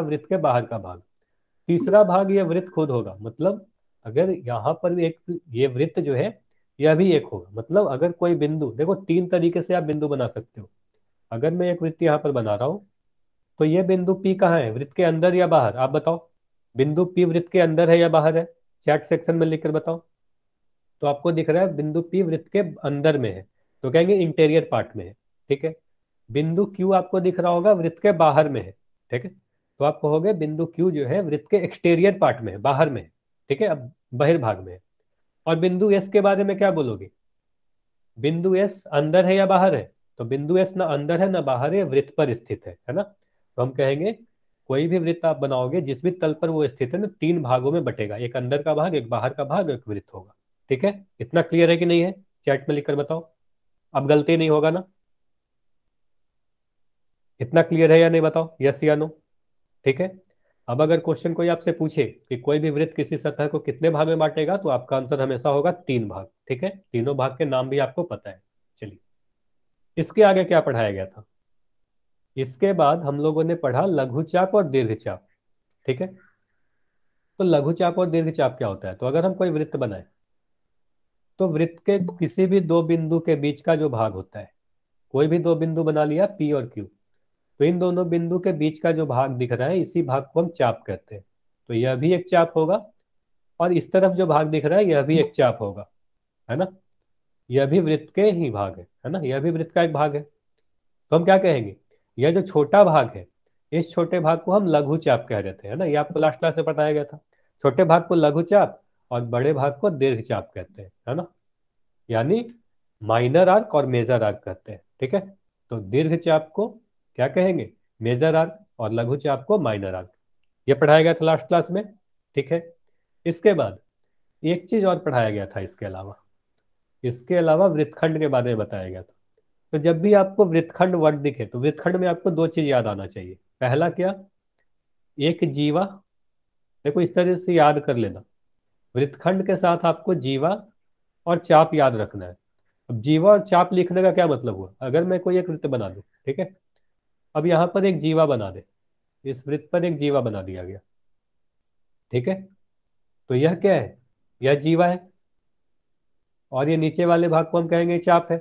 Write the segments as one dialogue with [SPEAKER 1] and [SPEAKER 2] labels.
[SPEAKER 1] वृत्त के बाहर का भाग तीसरा भाग यह वृत्त खुद होगा मतलब अगर यहाँ पर एक ये वृत्त जो है यह भी एक होगा मतलब अगर कोई बिंदु देखो तीन तरीके से आप बिंदु बना सकते हो अगर मैं एक वृत्त यहाँ पर बना रहा हूँ तो ये बिंदु पी कहाँ है वृत्त के अंदर या बाहर आप बताओ बिंदु पी वृत्त के अंदर है या बाहर है चैट सेक्शन में लिखकर बताओ तो आपको दिख रहा है बिंदु पी वृत्त के अंदर में है तो कहेंगे इंटीरियर पार्ट में है ठीक है बिंदु क्यू आपको दिख रहा होगा वृत्त के बाहर में है ठीक है तो आप कहोगे बिंदु क्यू जो है वृत्त के एक्सटीरियर पार्ट में है बाहर में ठीक है अब बहिर्भाग में है और बिंदु एस के बारे में क्या बोलोगे बिंदु एस अंदर है या बाहर है तो बिंदु एस ना अंदर है ना बाहर है वृत्त पर स्थित है है ना तो हम कहेंगे कोई भी वृत्त आप बनाओगे जिस भी तल पर वो स्थित है ना तीन भागों में बटेगा एक अंदर का भाग एक बाहर का भाग एक वृत्त होगा ठीक है इतना क्लियर है कि नहीं है चैट में लिखकर बताओ अब गलती नहीं होगा ना इतना क्लियर है या नहीं बताओ यस या नो ठीक है अब अगर क्वेश्चन कोई आपसे पूछे कि कोई भी वृत्त किसी सतह को कितने भाग में बांटेगा तो आपका आंसर हमेशा होगा तीन भाग ठीक है तीनों भाग के नाम भी आपको पता है चलिए इसके आगे क्या पढ़ाया गया था इसके बाद हम लोगों ने पढ़ा लघुचाप और दीर्घचाप ठीक है तो लघुचाप और दीर्घचाप क्या होता है तो अगर हम कोई वृत्त बनाए तो वृत्त के किसी भी दो बिंदु के बीच का जो भाग होता है कोई भी दो बिंदु बना लिया पी और क्यू तो इन दोनों बिंदु के बीच का जो भाग दिख रहा है इसी भाग को हम चाप कहते हैं तो यह भी एक चाप होगा और इस तरफ जो भाग दिख रहा है यह भी एक चाप होगा है ना यह भी वृत्त के ही भाग है है ना यह भी वृत्त का एक भाग है तो हम क्या कहेंगे यह जो छोटा भाग है इस छोटे भाग को हम लघु चाप कह रहे थे है ना ये आपको लास्ट क्लास में पढ़ाया गया था छोटे भाग को लघु चाप और बड़े भाग को दीर्घ चाप कहते हैं है ना यानी माइनर आर्क और मेजर आर्क कहते हैं ठीक है तो दीर्घ चाप को क्या कहेंगे मेजर आर्क और लघु चाप को माइनर आर्क ये पढ़ाया गया था लास्ट क्लास में ठीक है इसके बाद एक चीज और पढ़ाया गया था इसके अलावा इसके अलावा वृत्तखंड के बारे में बताया गया था तो जब भी आपको वृत्तखंड वर्ड दिखे तो वृत्तखंड में आपको दो चीज याद आना चाहिए पहला क्या एक जीवा देखो इस तरह से याद कर लेना वृत्तखंड के साथ आपको जीवा और चाप याद रखना है अब जीवा और चाप लिखने का क्या मतलब हुआ अगर मैं कोई एक वृत्त बना दू ठीक है अब यहां पर एक जीवा बना दे इस वृत्त पर एक जीवा बना दिया गया ठीक है तो यह क्या है यह जीवा है और ये नीचे वाले भाग को हम कहेंगे चाप है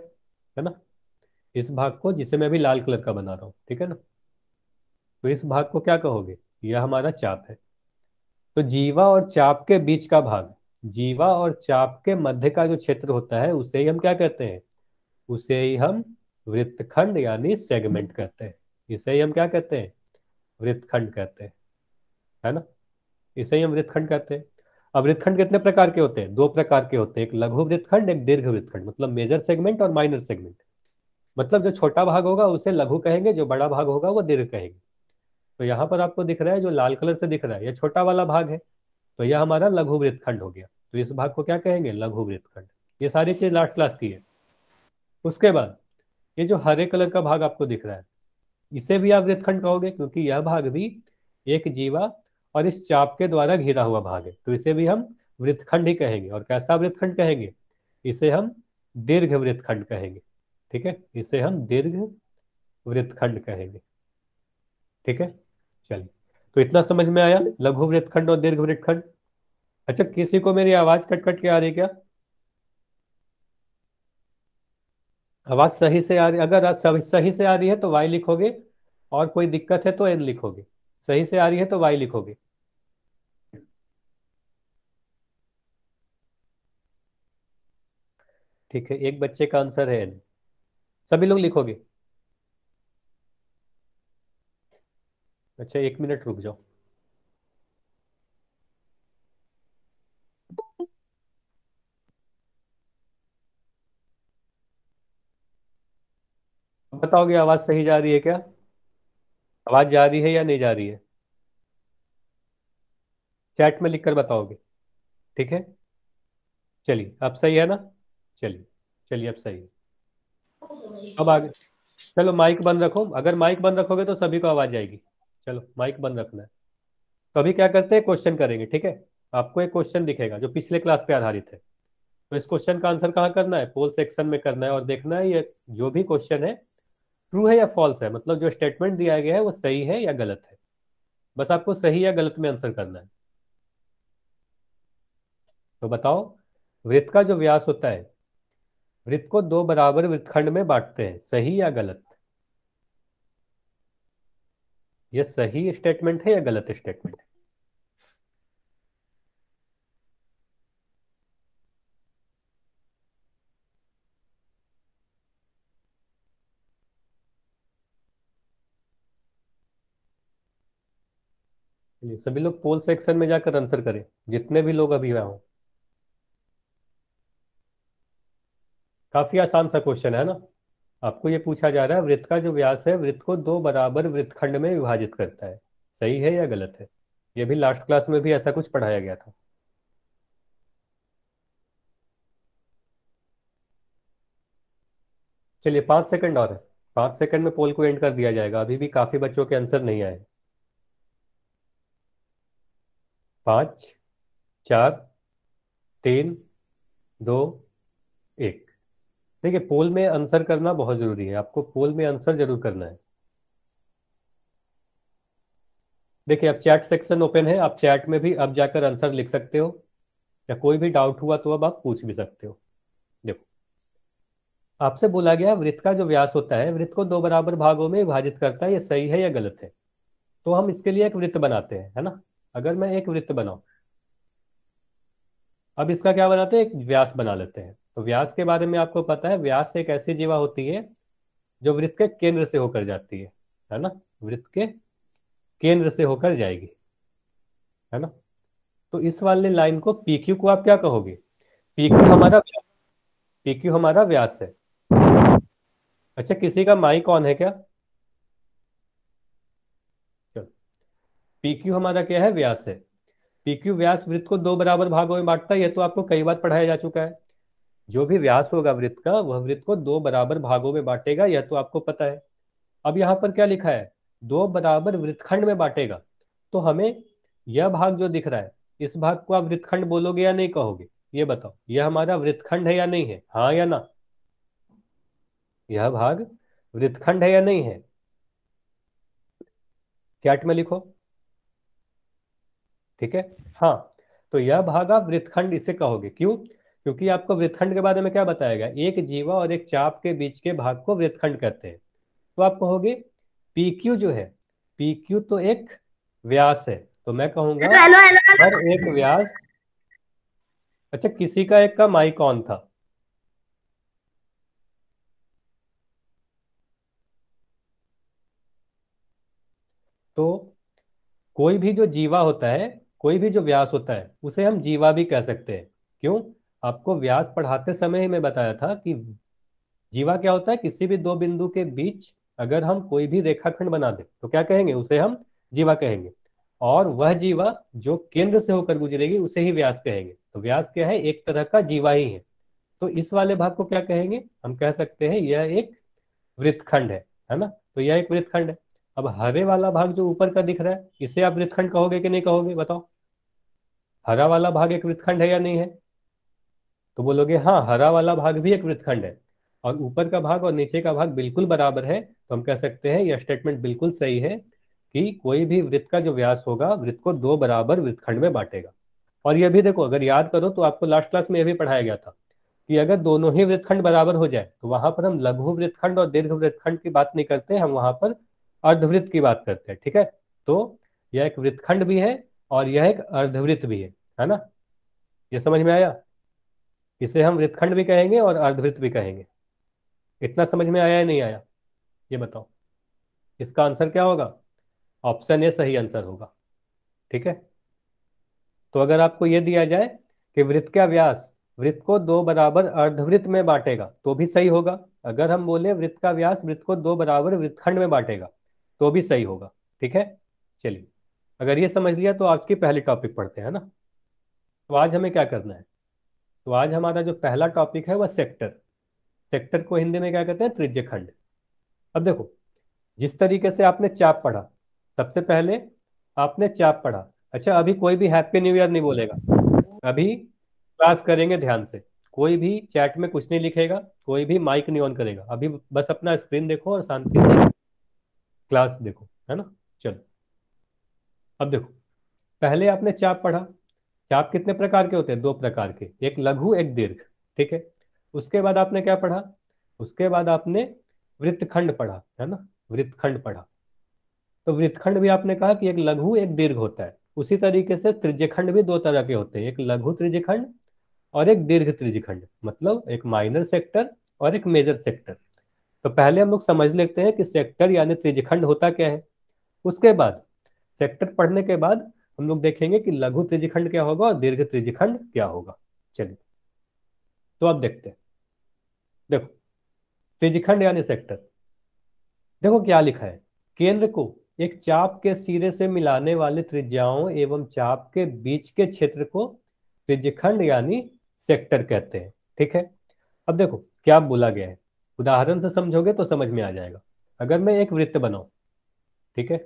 [SPEAKER 1] है ना इस भाग को जिसे मैं भी लाल कलर का बना रहा हूं ठीक है ना तो इस भाग को क्या कहोगे यह हमारा चाप है तो जीवा और चाप के बीच का भाग जीवा और चाप के मध्य का जो क्षेत्र होता है उसे ही हम क्या कहते हैं उसे ही हम वृत्तखंड यानी सेगमेंट कहते हैं इसे ही हम क्या कहते हैं वृत्तखंड कहते हैं है ना इसे ही हम वृत्तखंड कहते हैं अब वृत्तखंड कितने प्रकार के होते हैं दो प्रकार के होते हैं एक लघु वृत्तखंड एक दीर्घ वृत्तखंड मतलब मेजर सेगमेंट और माइनर सेगमेंट मतलब जो छोटा भाग होगा उसे लघु कहेंगे जो बड़ा भाग होगा वो दीर्घ कहेंगे तो यहाँ पर आपको दिख रहा है जो लाल कलर से दिख रहा है ये छोटा वाला भाग है तो यह हमारा लघु वृत्तखंड हो गया तो इस भाग को क्या कहेंगे लघु वृत्तखंड ये सारी चीज लास्ट क्लास की है उसके बाद ये जो हरे कलर का भाग आपको दिख रहा है इसे भी आप रेतखंड कहोगे क्योंकि यह भाग भी एक जीवा और इस चाप के द्वारा घिरा हुआ भाग है तो इसे भी हम वृत्तखंड ही कहेंगे और कैसा वृत्तखंड कहेंगे इसे हम दीर्घ वृत्तखंड कहेंगे ठीक है इसे हम दीर्घ वृत्तखंड कहेंगे ठीक है चलिए तो इतना समझ में आया लघु वृत्तखंड और दीर्घ वृत्तखंड अच्छा किसी को मेरी आवाज कट कट के आ रही क्या आवाज सही से आ रही अगर सही से आ रही है तो वाई लिखोगे और कोई दिक्कत है तो एन लिखोगे सही से आ रही है तो वाई लिखोगे ठीक है एक बच्चे का आंसर है एन सभी लोग लिखोगे अच्छा एक मिनट रुक जाओ बताओगे आवाज सही जा रही है क्या आवाज जा रही है या नहीं जा रही है चैट में लिखकर बताओगे ठीक है चलिए अब सही है ना चलिए चलिए अब सही है अब आगे चलो माइक बंद रखो अगर माइक बंद रखोगे तो सभी को आवाज आएगी चलो माइक बंद रखना है तो अभी क्या करते हैं क्वेश्चन करेंगे ठीक है आपको एक क्वेश्चन दिखेगा जो पिछले क्लास पे आधारित है तो इस क्वेश्चन का आंसर कहाँ करना है पोल सेक्शन में करना है और देखना है ये जो भी क्वेश्चन है ट्रू है या फॉल्स है मतलब जो स्टेटमेंट दिया गया है वो सही है या गलत है बस आपको सही या गलत में आंसर करना है तो बताओ वृत्त का जो व्यास होता है वृत्त को दो बराबर वृत्तखंड में बांटते हैं सही या गलत यह सही स्टेटमेंट है या गलत स्टेटमेंट है चलिए सभी लोग पोल सेक्शन में जाकर आंसर करें जितने भी लोग अभी हो काफी आसान सा क्वेश्चन है ना आपको ये पूछा जा रहा है वृत्त का जो व्यास है वृत्त को दो बराबर वृत्तखंड में विभाजित करता है सही है या गलत है ये भी लास्ट क्लास में भी ऐसा कुछ पढ़ाया गया था चलिए पांच सेकंड और है पांच सेकंड में पोल को एंड कर दिया जाएगा अभी भी काफी बच्चों के आंसर नहीं आए पाँच चार तीन दो एक देखिए पोल में आंसर करना बहुत जरूरी है आपको पोल में आंसर जरूर करना है देखिए अब चैट सेक्शन ओपन है आप चैट में भी अब जाकर आंसर लिख सकते हो या कोई भी डाउट हुआ तो अब आप पूछ भी सकते हो देखो आपसे बोला गया वृत्त का जो व्यास होता है वृत्त को दो बराबर भागों में विभाजित करता है ये सही है या गलत है तो हम इसके लिए एक वृत्त बनाते हैं है ना अगर मैं एक वृत्त बनाऊ अब इसका क्या बनाते हैं एक व्यास बना लेते हैं तो व्यास के बारे में आपको पता है व्यास एक ऐसी जीवा होती है जो वृत्त के केंद्र से होकर जाती है है ना वृत्त के केंद्र से होकर जाएगी है ना तो इस वाले लाइन को पीक्यू को आप क्या कहोगे पीक्यू हमारा पीक्यू हमारा व्यास है अच्छा किसी का माइक ऑन है क्या PQ हमारा क्या है व्यास है PQ व्यास वृत्त को दो बराबर भागों में बांटता है यह तो आपको कई बार पढ़ाया जा चुका है जो भी व्यास होगा वृत्त का वह वृत्त को दो बराबर भागों में बांटेगा यह तो आपको पता है अब यहाँ पर क्या लिखा है दो बराबर वृत्तखंड में बांटेगा तो हमें यह भाग जो दिख रहा है इस भाग को आप वृत्तखंड बोलोगे या नहीं कहोगे ये बताओ यह हमारा वृत्तखंड है या नहीं है हाँ या ना यह भाग वृत्तखंड है या नहीं है चैट में लिखो ठीक है हाँ तो यह भाग आप वृत्तखंड इसे कहोगे क्यों क्योंकि आपको वृत्तखंड के बारे में क्या बताया गया एक जीवा और एक चाप के बीच के भाग को वृत्तखंड कहते हैं तो आप कहोगे पीक्यू जो है पी क्यू तो एक व्यास है तो मैं कहूंगा हर एक व्यास अच्छा किसी का एक का माइक ऑन था तो कोई भी जो जीवा होता है कोई भी जो व्यास होता है उसे हम जीवा भी कह सकते हैं क्यों आपको व्यास पढ़ाते समय ही मैं बताया था कि जीवा क्या होता है किसी भी दो बिंदु के बीच अगर हम कोई भी रेखाखंड बना दें तो क्या कहेंगे उसे हम जीवा कहेंगे और वह जीवा जो केंद्र से होकर गुजरेगी उसे ही व्यास कहेंगे तो व्यास क्या है एक तरह का जीवा ही है तो इस वाले भाग को क्या कहेंगे हम कह सकते हैं यह एक वृत्तखंड है है ना तो यह एक वृत्तखंड है अब हरे वाला भाग जो ऊपर का दिख रहा है इसे आप वृत्खंड कहोगे कि नहीं कहोगे बताओ हरा वाला भाग एक वृत्खंड है या नहीं है तो बोलोगे हाँ हरा वाला भाग भी एक वृत्खंड है और ऊपर का भाग और नीचे का भाग बिल्कुल बराबर है तो हम कह सकते हैं यह स्टेटमेंट बिल्कुल सही है कि कोई भी वृत्त का जो व्यास होगा वृत्त को दो बराबर वृत्तखंड में बांटेगा और यह भी देखो अगर याद करो तो आपको लास्ट क्लास में यह भी पढ़ाया गया था कि अगर दोनों ही वृत्तखंड बराबर हो जाए तो वहां पर हम लघु वृत्तखंड और दीर्घ वृत्तखंड की बात नहीं करते हम वहां पर अर्धवृत्त की बात करते हैं ठीक है तो यह एक वृत्तखंड भी है और यह एक अर्धवृत्त भी है है ना ये समझ में आया इसे हम वृत्तखंड भी कहेंगे और अर्धवृत्त भी कहेंगे इतना समझ में आया या नहीं आया ये बताओ इसका आंसर क्या होगा ऑप्शन ए सही आंसर होगा ठीक है तो अगर आपको यह दिया जाए कि वृत्त का व्यास वृत्त को दो बराबर अर्धवृत्त में बांटेगा तो भी सही होगा अगर हम बोले वृत्त का व्यास वृत्त को दो बराबर वृत्तखंड में बांटेगा तो भी सही होगा ठीक है चलिए अगर ये समझ लिया तो आज के पहले टॉपिक पढ़ते हैं ना तो आज हमें क्या करना है तो आज हमारा जो पहला टॉपिक है वह सेक्टर सेक्टर को हिंदी में क्या कहते हैं त्रिज्य खंड अब देखो जिस तरीके से आपने चाप पढ़ा सबसे पहले आपने चाप पढ़ा अच्छा अभी कोई भी हैप्पी न्यू ईयर नहीं बोलेगा अभी क्लास करेंगे ध्यान से कोई भी चैट में कुछ नहीं लिखेगा कोई भी माइक नहीं ऑन करेगा अभी बस अपना स्क्रीन देखो और शांति से क्लास देखो है ना चलो अब देखो पहले आपने चाप पढ़ा चाप कितने प्रकार के होते हैं दो प्रकार के एक लघु एक दीर्घ ठीक है उसके बाद आपने क्या पढ़ा उसके बाद आपने वृत्तखंड पढ़ा है ना वृत्तखंड पढ़ा तो वृत्तखंड भी आपने कहा कि एक लघु एक दीर्घ होता है उसी तरीके से त्रिज्यखंड भी दो तरह के होते हैं एक लघु त्रिज्यखंड और एक दीर्घ त्रिज्यखंड मतलब एक माइनर सेक्टर और एक मेजर सेक्टर तो पहले हम लोग समझ लेते हैं कि सेक्टर यानी त्रिजखंड होता क्या है उसके बाद सेक्टर पढ़ने के बाद हम लोग देखेंगे कि लघु त्रिजखंड क्या होगा और दीर्घ त्रिजखंड क्या होगा चलिए तो अब देखते हैं देखो त्रिजखंड यानी सेक्टर देखो क्या लिखा है केंद्र को एक चाप के सिरे से मिलाने वाले त्रिज्याओं एवं चाप के बीच के क्षेत्र को त्रिजखंड यानी सेक्टर कहते हैं ठीक है अब देखो क्या बोला गया है उदाहरण से समझोगे तो समझ में आ जाएगा अगर मैं एक वृत्त बनाऊ ठीक है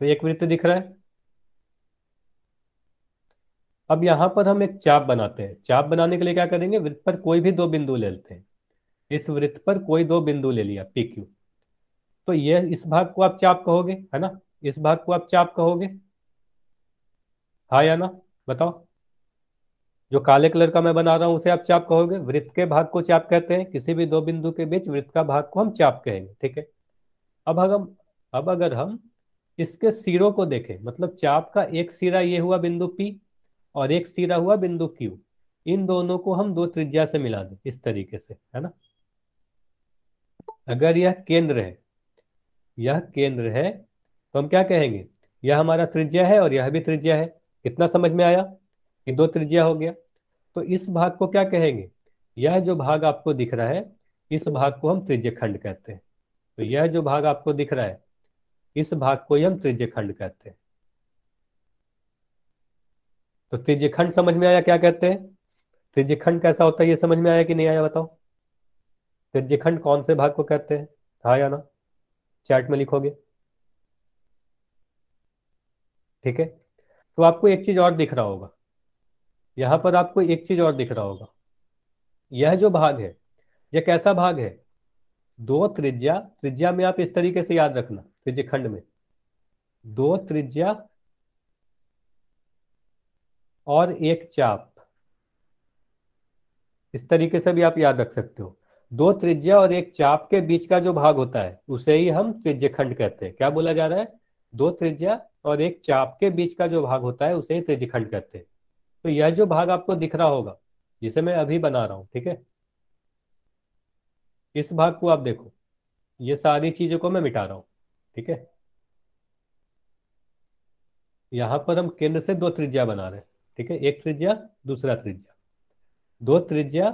[SPEAKER 1] तो एक वृत्त दिख रहा है अब यहां पर हम एक चाप बनाते हैं चाप बनाने के लिए क्या करेंगे वृत्त पर कोई भी दो बिंदु ले लेते हैं इस वृत्त पर कोई दो बिंदु ले लिया पी क्यू तो ये इस भाग को आप चाप कहोगे है ना इस भाग को आप चाप कहोगे हाँ या ना बताओ जो काले कलर का मैं बना रहा हूं उसे आप चाप कहोगे वृत्त के भाग को चाप कहते हैं किसी भी दो बिंदु के बीच वृत्त का भाग को हम चाप कहेंगे ठीक है अब हम अब अगर हम इसके सिरों को देखें मतलब चाप का एक सिरा ये हुआ बिंदु पी और एक सिरा हुआ बिंदु क्यू इन दोनों को हम दो त्रिज्या से मिला दें इस तरीके से है ना अगर यह केंद्र है यह केंद्र है तो हम क्या कहेंगे यह हमारा त्रिज्या है और यह भी त्रिज्या है कितना समझ में आया ये दो त्रिज्या हो गया तो इस भाग को क्या कहेंगे यह जो भाग आपको दिख रहा है इस भाग को हम त्रिज्य खंड कहते हैं तो यह जो भाग आपको दिख रहा है इस भाग को हम त्रिज्य खंड कहते हैं तो त्रिज्य खंड समझ में आया क्या कहते हैं त्रिज्य खंड कैसा होता है ये समझ में आया कि नहीं आया बताओ त्रिज्य खंड कौन से भाग को कहते हैं हाँ या ना चैट में लिखोगे ठीक है तो आपको एक चीज और दिख रहा होगा यहाँ पर आपको एक चीज और दिख रहा होगा यह जो भाग है यह कैसा भाग है दो त्रिज्या त्रिज्या में आप इस तरीके से याद रखना त्रिज्य खंड में दो त्रिज्या और एक चाप इस तरीके से भी आप याद रख सकते हो दो त्रिज्या और एक चाप के बीच का जो भाग होता है उसे ही हम त्रिज्य खंड कहते हैं क्या बोला जा रहा है दो त्रिज्या और एक चाप के बीच का जो भाग होता है उसे ही त्रिज्य खंड कहते हैं तो यह जो भाग आपको दिख रहा होगा जिसे मैं अभी बना रहा हूं ठीक है इस भाग को आप देखो ये सारी चीजों को मैं मिटा रहा हूं ठीक है यहां पर हम केंद्र से दो त्रिज्या बना रहे हैं ठीक है एक त्रिज्या दूसरा त्रिज्या दो त्रिज्या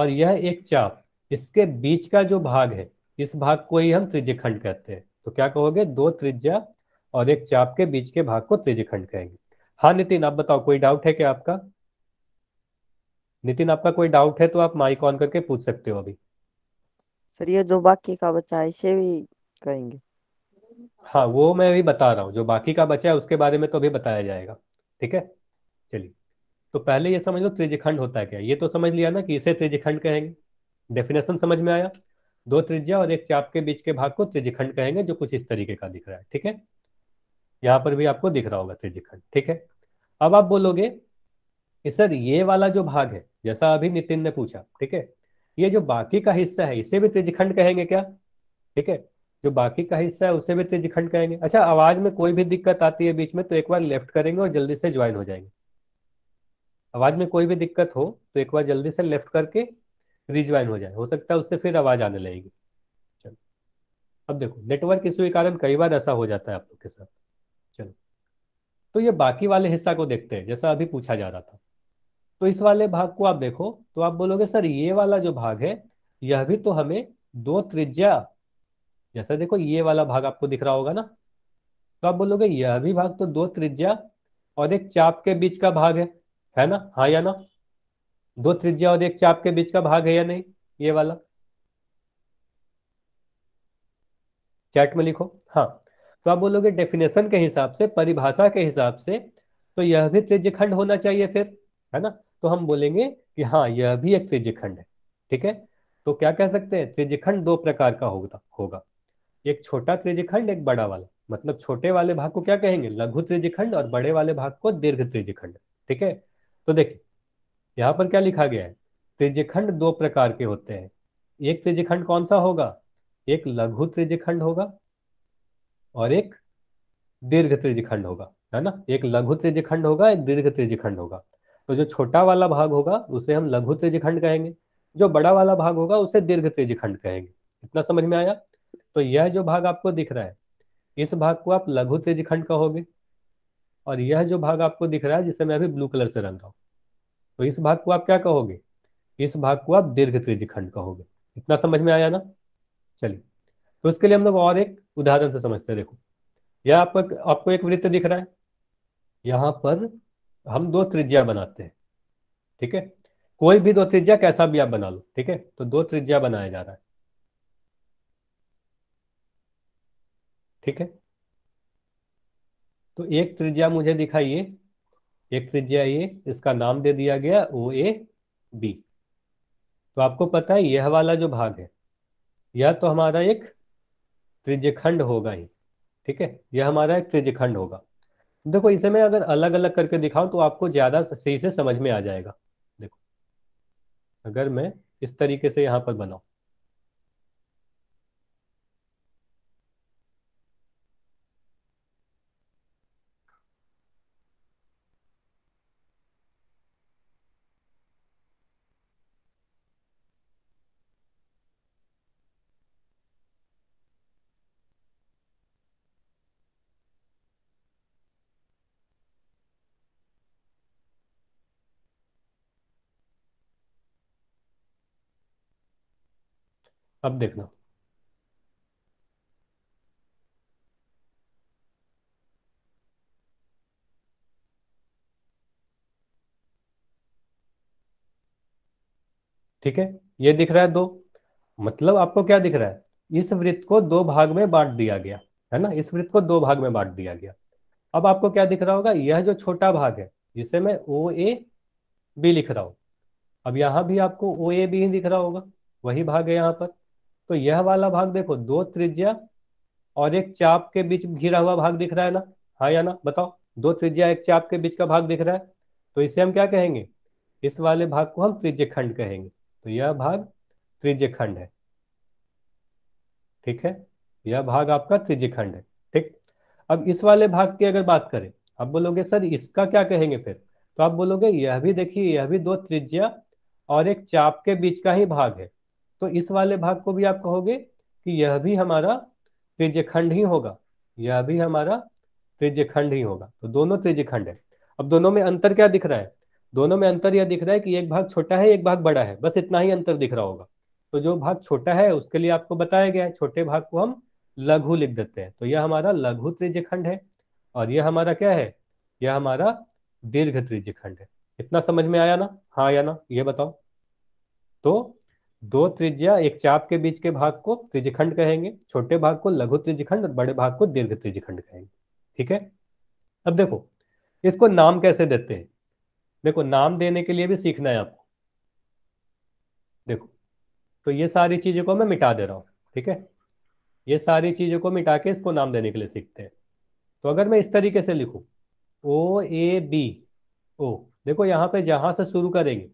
[SPEAKER 1] और यह एक चाप इसके बीच का जो भाग है इस भाग को ही हम त्रिज्य खंड कहते हैं तो क्या कहोगे दो त्रिज्या और एक चाप के बीच के भाग को त्रिज्य खंड कहेंगे हाँ नितिन आप बताओ कोई डाउट है क्या आपका नितिन आपका कोई डाउट है तो आप माइक ऑन करके पूछ सकते हो अभी सर ये जो बाकी का बचा है इसे भी कहेंगे हाँ वो मैं अभी बता रहा हूँ जो बाकी का बचा है उसके बारे में तो अभी बताया जाएगा ठीक है चलिए तो पहले ये समझ लो त्रिज्यखंड होता है क्या ये तो समझ लिया ना कि इसे त्रिज्यखंड कहेंगे डेफिनेशन समझ में आया दो त्रिज्या और एक चाप के बीच के भाग को त्रिज्यखंड कहेंगे जो कुछ इस तरीके का दिख रहा है ठीक है यहाँ पर भी आपको दिख रहा होगा त्रिज्यखंड ठीक है अब आप बोलोगे कि सर ये वाला जो भाग है जैसा अभी नितिन ने पूछा ठीक है ये जो बाकी का हिस्सा है इसे भी त्रिजखंड कहेंगे क्या ठीक है जो बाकी का हिस्सा है उसे भी त्रिजखंड कहेंगे अच्छा आवाज में कोई भी दिक्कत आती है बीच में तो एक बार लेफ्ट करेंगे और जल्दी से ज्वाइन हो जाएंगे आवाज में कोई भी दिक्कत हो तो एक बार जल्दी से लेफ्ट करके रिज्वाइन हो जाए हो सकता है उससे फिर आवाज आने लगेगी चलो अब देखो नेटवर्क इशू के कारण कई बार ऐसा हो जाता है आप लोग के साथ तो ये बाकी वाले हिस्सा को देखते हैं जैसा अभी पूछा जा रहा था तो इस वाले भाग को आप देखो तो आप बोलोगे सर ये वाला जो भाग है यह भी तो हमें दो त्रिज्या जैसा देखो ये वाला भाग आपको दिख रहा होगा ना तो आप बोलोगे यह भी भाग तो दो त्रिज्या और एक चाप के बीच का भाग है है ना हाँ या ना दो त्रिज्या और एक चाप के बीच का भाग है या नहीं ये वाला चैट में लिखो हाँ तो आप बोलोगे डेफिनेशन के हिसाब से परिभाषा के हिसाब से तो यह भी त्रिज खंड होना चाहिए फिर है ना तो हम बोलेंगे कि हाँ यह भी एक त्रिज खंड है ठीक है तो क्या कह सकते हैं त्रिज खंड दो प्रकार का होगा होगा एक छोटा त्रिज खंड एक बड़ा वाला मतलब छोटे वाले भाग को क्या कहेंगे लघु त्रिज खंड और बड़े वाले भाग को दीर्घ त्रिज खंड ठीक है तो देखिए यहाँ पर क्या लिखा गया है त्रिज खंड दो प्रकार के होते हैं एक त्रिज खंड कौन सा होगा एक लघु त्रिज खंड होगा और एक दीर्घ त्रिजखंड होगा है ना एक लघु त्रिजखंड होगा एक दीर्घ त्रिजखंड होगा तो जो छोटा वाला भाग होगा उसे हम लघु त्रिजखंड कहेंगे जो बड़ा वाला भाग होगा उसे दीर्घ त्रिजखंड कहेंगे इतना समझ में आया तो यह जो भाग आपको दिख रहा है इस भाग को आप लघु त्रिजखंड कहोगे और यह जो भाग आपको दिख रहा है जिसे मैं अभी ब्लू कलर से रंग रहा हूं तो इस भाग को आप क्या कहोगे इस भाग को आप दीर्घ त्रिजखंड कहोगे इतना समझ में आया ना चलिए तो इसके लिए हम लोग और एक उदाहरण से समझते हैं देखो यह आपको आपको एक वृत्त दिख रहा है यहाँ पर हम दो त्रिज्या बनाते हैं ठीक है कोई भी दो त्रिज्या कैसा भी आप बना लो ठीक है तो दो त्रिज्या बनाया जा रहा है ठीक है तो एक त्रिज्या मुझे दिखाइए एक त्रिज्या ये इसका नाम दे दिया गया ओ ए बी तो आपको पता है यह वाला जो भाग है यह तो हमारा एक त्रिज खंड होगा ही ठीक है यह हमारा एक त्रिज खंड होगा देखो इसे मैं अगर अलग अलग करके दिखाऊं तो आपको ज्यादा सही से समझ में आ जाएगा देखो अगर मैं इस तरीके से यहां पर बनाऊ अब देखना ठीक है ये दिख रहा है दो मतलब आपको क्या दिख रहा है इस वृत्त को दो भाग में बांट दिया गया है ना इस वृत्त को दो भाग में बांट दिया गया अब आपको क्या दिख रहा होगा यह जो छोटा भाग है जिसे मैं ओ ए बी लिख रहा हूं अब यहां भी आपको ओ ए बी ही दिख रहा होगा वही भाग है यहां पर तो यह वाला भाग देखो दो त्रिज्या और एक चाप के बीच घिरा हुआ भाग दिख रहा है ना हाँ या ना बताओ दो त्रिज्या एक चाप के बीच का भाग दिख रहा है तो इसे हम क्या कहेंगे इस वाले भाग को हम त्रिज्य खंड कहेंगे तो यह भाग त्रिज्य खंड है ठीक है यह भाग आपका त्रिज्य खंड है ठीक अब इस वाले भाग की अगर बात करें अब बोलोगे सर इसका क्या कहेंगे फिर तो आप बोलोगे यह भी देखिए यह भी दो त्रिज्या और एक चाप के बीच का ही भाग है तो इस वाले भाग को भी आप कहोगे कि यह भी हमारा त्रिज्य खंड ही होगा यह भी हमारा त्रिज्य खंड ही होगा तो दोनों त्रिज्य खंड है अब दोनों में अंतर क्या दिख रहा है दोनों में अंतर यह दिख रहा है कि एक भाग छोटा है एक भाग बड़ा है बस इतना ही अंतर दिख रहा होगा तो जो भाग छोटा है उसके लिए आपको बताया गया है छोटे भाग को हम लघु लिख देते हैं तो यह हमारा लघु त्रिज्य खंड है और यह हमारा क्या है यह हमारा दीर्घ त्रिज्य खंड है इतना समझ में आया ना हाँ या ना ये बताओ तो दो त्रिज्या एक चाप के बीच के भाग को त्रिजखंड कहेंगे छोटे भाग को लघु त्रिजखंड और बड़े भाग को दीर्घ त्रिजखंड कहेंगे ठीक है अब देखो इसको नाम कैसे देते हैं देखो नाम देने के लिए भी सीखना है आपको देखो तो ये सारी चीजों को मैं मिटा दे रहा हूं ठीक है ये सारी चीजों को मिटा के इसको नाम देने के लिए सीखते हैं तो अगर मैं इस तरीके से लिखू ओ ए बी ओ देखो यहां पे जहां से शुरू करेंगे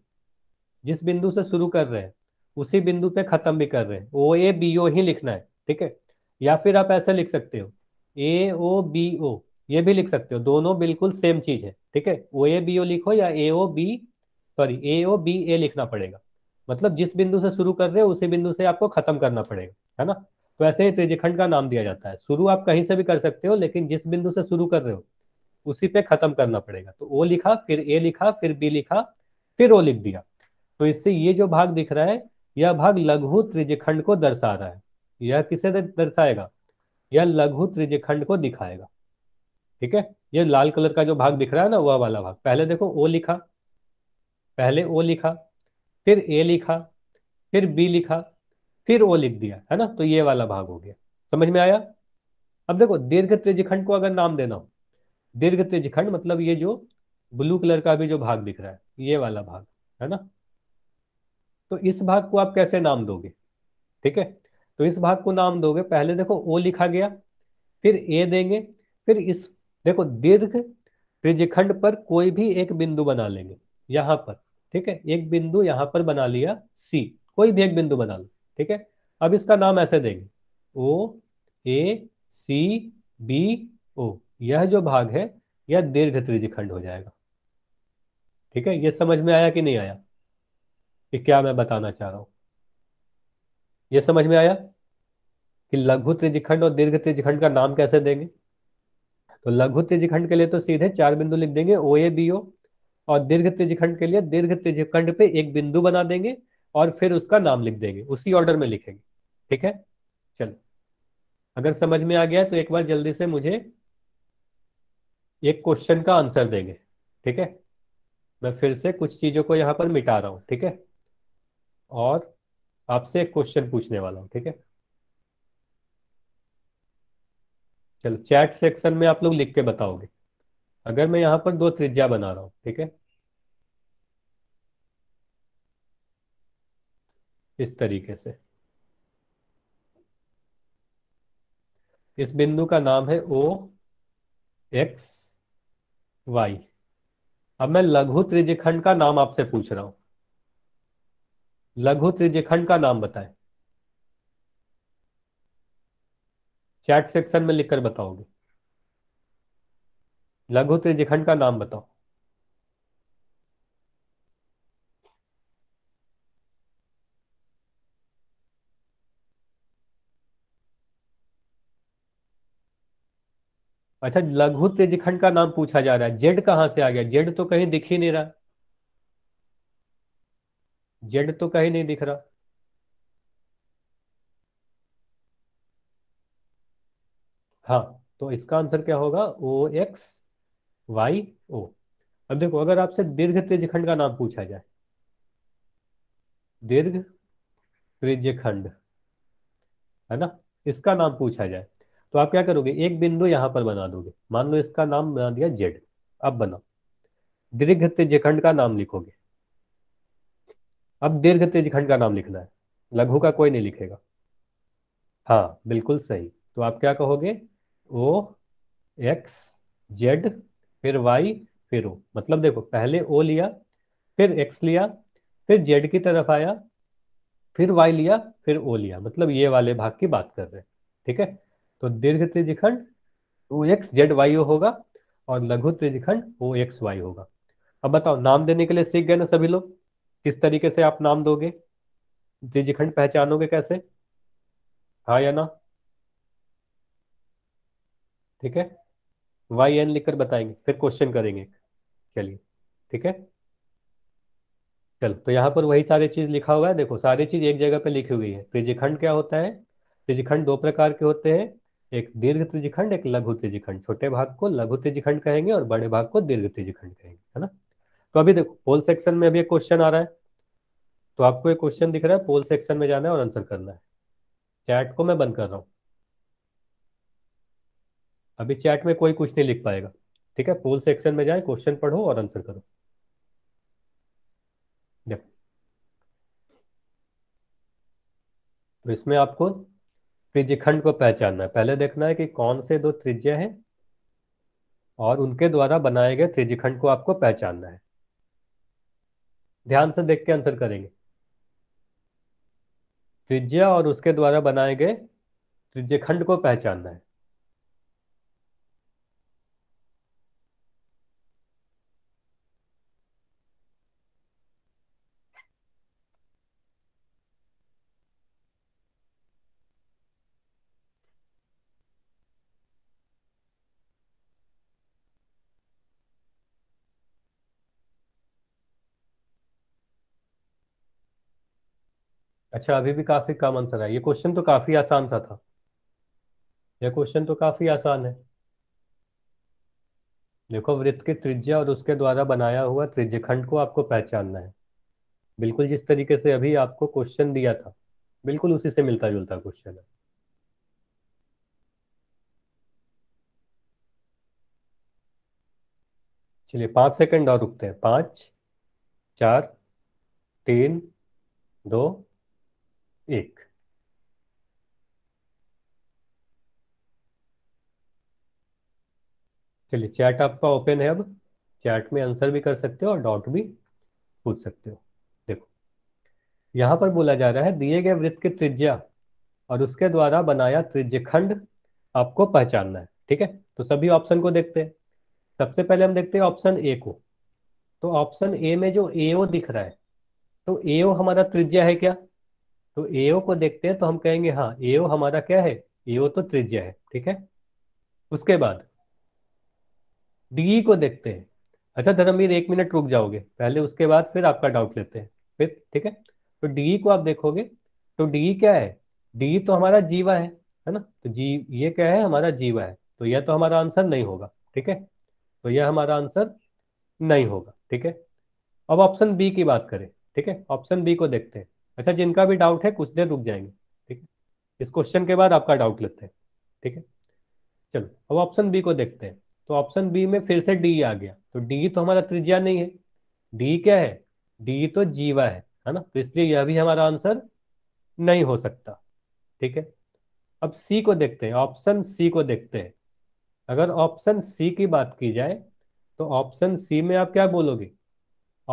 [SPEAKER 1] जिस बिंदु से शुरू कर रहे हैं उसी बिंदु पे खत्म भी कर रहे हैं ओ ए बी ओ ही लिखना है ठीक है या फिर आप ऐसे लिख सकते हो ए ओ बी ओ ये भी लिख सकते हो दोनों बिल्कुल सेम चीज है ठीक है ओ ए बी ओ लिखो या A O B sorry A O B A लिखना पड़ेगा मतलब जिस बिंदु से शुरू कर रहे हो उसी बिंदु से आपको खत्म करना पड़ेगा है ना तो ऐसे ही त्रिजिखंड का नाम दिया जाता है शुरू आप कहीं से भी कर सकते हो लेकिन जिस बिंदु से शुरू कर रहे हो उसी पे खत्म करना पड़ेगा तो ओ लिखा फिर ए लिखा फिर बी लिखा फिर ओ लिख दिया तो इससे ये जो भाग दिख रहा है यह भाग लघु त्रिजखंड को दर्शा रहा है यह किसे दर्शाएगा यह लघु त्रिजखंड को दिखाएगा ठीक है यह लाल कलर का जो भाग दिख रहा है ना वह वाला भाग पहले देखो ओ लिखा पहले ओ लिखा फिर ए लिखा फिर बी लिखा फिर ओ लिख दिया है ना तो ये वाला भाग हो गया समझ में आया अब देखो दीर्घ त्रिजखंड को अगर नाम देना हो दीर्घ त्रिजखंड मतलब ये जो ब्लू कलर का भी जो भाग दिख रहा है ये वाला भाग है ना तो इस भाग को आप कैसे नाम दोगे ठीक है तो इस भाग को नाम दोगे पहले देखो ओ लिखा गया फिर ए देंगे फिर इस देखो दीर्घ त्रिजखंड पर कोई भी एक बिंदु बना लेंगे यहां पर ठीक है एक बिंदु यहां पर बना लिया सी कोई भी एक बिंदु बना लो ठीक है अब इसका नाम ऐसे देंगे ओ ए सी बी ओ यह जो भाग है यह दीर्घ त्रिजखंड हो जाएगा ठीक है यह समझ में आया कि नहीं आया कि क्या मैं बताना चाह रहा हूं यह समझ में आया कि लघु त्रिजिखंड और दीर्घ त्रिजिखंड का नाम कैसे देंगे तो लघु त्रिजिखंड के लिए तो सीधे चार बिंदु लिख देंगे ओ ए बी ओ और दीर्घ त्रिजिखंड के लिए दीर्घ त्रिजिखंड पे एक बिंदु बना देंगे और फिर उसका नाम लिख देंगे उसी ऑर्डर में लिखेंगे ठीक है चलो अगर समझ में आ गया तो एक बार जल्दी से मुझे एक क्वेश्चन का आंसर देंगे ठीक है मैं फिर से कुछ चीजों को यहां पर मिटा रहा हूं ठीक है और आपसे एक क्वेश्चन पूछने वाला हूं ठीक है चलो चैट सेक्शन में आप लोग लिख के बताओगे अगर मैं यहां पर दो त्रिज्या बना रहा हूं ठीक है इस तरीके से इस बिंदु का नाम है ओ एक्स वाई अब मैं लघु त्रिज्यखंड का नाम आपसे पूछ रहा हूं लघु त्रिज्य खंड का नाम बताएं चैट सेक्शन में लिखकर बताओगे लघु त्रिज्य खंड का नाम बताओ अच्छा लघु खंड का नाम पूछा जा रहा है जेड कहां से आ गया जेड तो कहीं दिख ही नहीं रहा जेड तो कहीं नहीं दिख रहा हाँ तो इसका आंसर क्या होगा ओ एक्स वाई ओ अब देखो अगर आपसे दीर्घ त्रिजखंड का नाम पूछा जाए दीर्घ त्रिजखंड है ना इसका नाम पूछा जाए तो आप क्या करोगे एक बिंदु यहां पर बना दोगे मान लो इसका नाम बना दिया जेड अब बनाओ दीर्घ त्रिजखंड का नाम लिखोगे अब दीर्घ तेज खंड का नाम लिखना है लघु का कोई नहीं लिखेगा हाँ बिल्कुल सही तो आप क्या कहोगे ओ एक्स जेड फिर वाई फिर ओ मतलब देखो पहले ओ लिया फिर एक्स लिया फिर जेड की तरफ आया फिर वाई लिया फिर ओ लिया मतलब ये वाले भाग की बात कर रहे हैं ठीक है तो दीर्घ त्रिजखंड O X Z Y O होगा और लघु त्रिजखंड ओ एक्स वाई होगा अब बताओ नाम देने के लिए सीख गए ना सभी लोग किस तरीके से आप नाम दोगे द्विजखंड पहचानोगे कैसे हाँ या ना ठीक है वाई एन लिखकर बताएंगे फिर क्वेश्चन करेंगे चलिए ठीक है चलो तो यहाँ पर वही सारी चीज लिखा हुआ है देखो सारी चीज एक जगह पे लिखी हुई है त्रिजखंड क्या होता है त्रिजिखंड दो प्रकार के होते हैं एक दीर्घ त्रिजिखंड एक लघु त्रिजिखंड छोटे भाग को लघु त्रिजिखंड कहेंगे और बड़े भाग को दीर्घ त्रिजखंड कहेंगे है ना तो अभी देखो पोल सेक्शन में अभी एक क्वेश्चन आ रहा है तो आपको एक क्वेश्चन दिख रहा है पोल सेक्शन में जाना है और आंसर करना है चैट को मैं बंद कर रहा हूं अभी चैट में कोई कुछ नहीं लिख पाएगा ठीक है पोल सेक्शन में जाए क्वेश्चन पढ़ो और आंसर करो देखो तो इसमें आपको त्रिजिखंड को पहचानना है पहले देखना है कि कौन से दो त्रिज्या हैं और उनके द्वारा बनाए गए त्रिजिखंड को आपको पहचानना है ध्यान से देख के आंसर करेंगे त्रिज्या और उसके द्वारा बनाए गए त्रिज्य खंड को पहचानना है अच्छा अभी भी काफी कम आंसर है ये क्वेश्चन तो काफी आसान सा था यह क्वेश्चन तो काफी आसान है देखो वृत्त के त्रिज्या और उसके द्वारा बनाया हुआ त्रिज्यखंड को आपको पहचानना है बिल्कुल जिस तरीके से अभी आपको क्वेश्चन दिया था बिल्कुल उसी से मिलता जुलता क्वेश्चन है चलिए पांच सेकंड और रुकते हैं पांच चार तीन दो एक चलिए चैट आपका ओपन है अब चैट में आंसर भी कर सकते हो और डॉट भी पूछ सकते हो देखो यहां पर बोला जा रहा है दिए गए वृत्त की त्रिज्या और उसके द्वारा बनाया त्रिज्य खंड आपको पहचानना है ठीक है तो सभी ऑप्शन को देखते हैं सबसे पहले हम देखते हैं ऑप्शन ए को तो ऑप्शन ए में जो ए दिख रहा है तो ए हमारा त्रिज्या है क्या तो एओ को देखते हैं तो हम कहेंगे हाँ एओ हमारा क्या है एओ तो त्रिज्या है ठीक है उसके बाद डी e को देखते हैं अच्छा धर्मवीर एक मिनट रुक जाओगे पहले उसके बाद फिर आपका डाउट लेते हैं फिर ठीक है तो डी e को आप देखोगे तो डी e क्या है डी तो हमारा जीवा है है ना तो जी ये क्या है हमारा जीवा है तो यह तो हमारा आंसर नहीं होगा ठीक है तो यह हमारा आंसर नहीं होगा ठीक है अब ऑप्शन बी की बात करें ठीक है ऑप्शन बी को देखते हैं अच्छा जिनका भी डाउट है कुछ देर रुक जाएंगे ठीक है इस क्वेश्चन के बाद आपका डाउट लेते हैं ठीक है चलो अब ऑप्शन बी को देखते हैं तो ऑप्शन बी में फिर से डी आ गया तो डी तो हमारा त्रिज्या नहीं है डी क्या है डी तो जीवा है है ना तो इसलिए यह भी हमारा आंसर नहीं हो सकता ठीक है अब सी को देखते हैं ऑप्शन सी को देखते हैं अगर ऑप्शन सी की बात की जाए तो ऑप्शन सी में आप क्या बोलोगे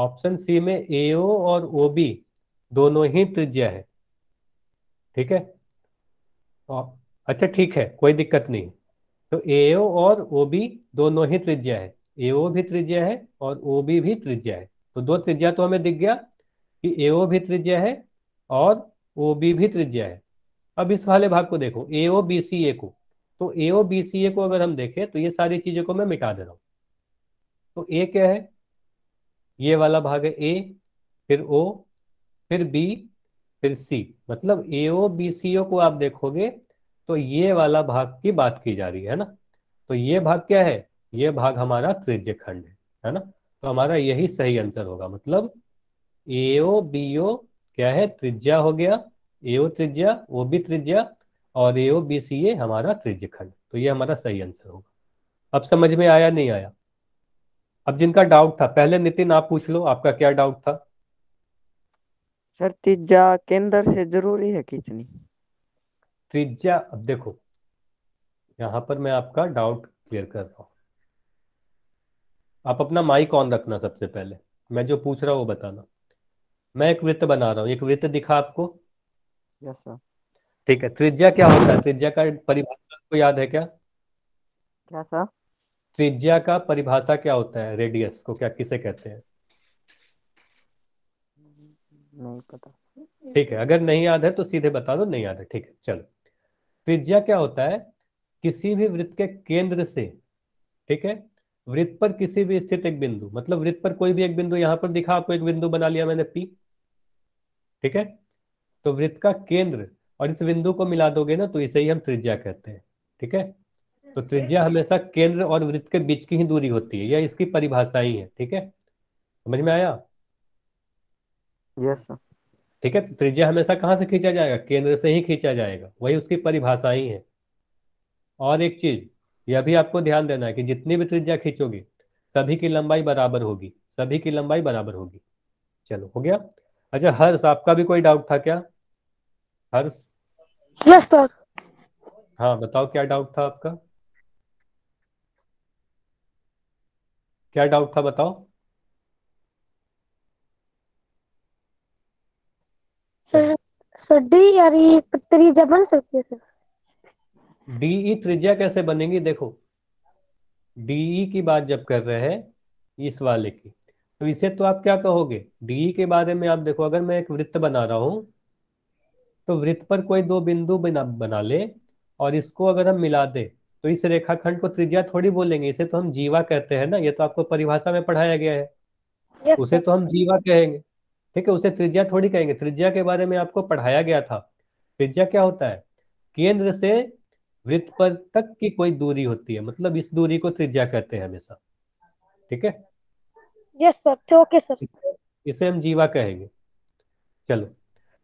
[SPEAKER 1] ऑप्शन सी में ए और ओ बी दोनों ही त्रिज्या है ठीक है तो अच्छा ठीक है कोई दिक्कत नहीं तो एओ और ओ बी दोनों ही त्रिज्या है एओ भी त्रिज्या है और ओ बी भी त्रिज्या है तो दो त्रिज्या तो हमें दिख गया कि एओ भी त्रिज्या है और ओ बी भी त्रिज्या है अब इस वाले भाग को देखो एओ बी सी ए को तो एओ बी सी ए को अगर हम देखें तो ये सारी चीजों को मैं मिटा दे रहा हूं तो ए क्या है ये वाला भाग है ए फिर ओ फिर बी फिर सी मतलब ए ओ बी सी ओ को आप देखोगे तो ये वाला भाग की बात की जा रही है ना तो ये भाग क्या है ये भाग हमारा त्रिज्य खंड है है ना तो हमारा यही सही आंसर होगा मतलब ए ओ बी ओ क्या है त्रिज्या हो गया ए ओ त्रिज्या ओ बी त्रिज्या और ए ओ बी सी ए हमारा त्रिज्य खंड तो ये हमारा सही आंसर होगा अब समझ में आया नहीं आया अब जिनका डाउट था पहले नितिन आप पूछ लो आपका क्या डाउट था सर तीजा केंद्र से जरूरी है खींचनी त्रिज्या अब देखो यहाँ पर मैं आपका डाउट क्लियर कर रहा हूँ आप अपना माइक ऑन रखना सबसे पहले मैं जो पूछ रहा हूँ वो बताना मैं एक वृत्त बना रहा हूँ एक वृत्त दिखा आपको यस सर ठीक है त्रिज्या क्या होता है त्रिज्या का परिभाषा आपको याद है क्या क्या सर त्रिज्या का परिभाषा क्या होता है रेडियस को क्या किसे कहते हैं नहीं पता ठीक है अगर नहीं याद है तो सीधे बता दो नहीं याद है ठीक है चलो त्रिज्या क्या होता है किसी भी वृत्त के केंद्र से ठीक है वृत्त पर किसी भी स्थित एक बिंदु मतलब वृत्त पर कोई भी एक बिंदु यहां पर दिखा आपको एक बिंदु बना लिया मैंने पी ठीक है तो वृत्त का केंद्र और इस बिंदु को मिला दोगे ना तो इसे ही हम त्रिज्या कहते हैं ठीक है तो त्रिज्या हमेशा केंद्र और वृत्त के बीच की ही दूरी होती है या इसकी परिभाषा ही है ठीक है समझ में आया यस सर ठीक है त्रिज्या हमेशा कहाँ से खींचा जाएगा केंद्र से ही खींचा जाएगा वही उसकी परिभाषा ही है और एक चीज यह भी आपको ध्यान देना है कि जितनी भी त्रिज्या खींचोगे सभी की लंबाई बराबर होगी सभी की लंबाई बराबर होगी चलो हो गया अच्छा हर्ष आपका भी कोई डाउट था क्या हर्ष यस सर हाँ बताओ क्या डाउट था आपका क्या डाउट था बताओ डी और त्रिज्या बन सकती है डी ई त्रिज्या कैसे बनेगी देखो डी ई की बात जब कर रहे हैं इस वाले की तो इसे तो आप क्या कहोगे डी के बारे में आप देखो अगर मैं एक वृत्त बना रहा हूं तो वृत्त पर कोई दो बिंदु बना बना ले और इसको अगर हम मिला दे तो इस रेखाखंड को त्रिज्या थोड़ी बोलेंगे इसे तो हम जीवा कहते हैं ना ये तो आपको परिभाषा में पढ़ाया गया
[SPEAKER 2] है उसे तो हम
[SPEAKER 1] जीवा कहेंगे ठीक है उसे त्रिज्या थोड़ी कहेंगे त्रिज्या के बारे में आपको पढ़ाया गया था त्रिज्या क्या होता है केंद्र से वृत्त पर तक की कोई दूरी होती है मतलब इस दूरी को त्रिज्या कहते हैं हमेशा ठीक है यस सर ओके सर इसे हम जीवा कहेंगे चलो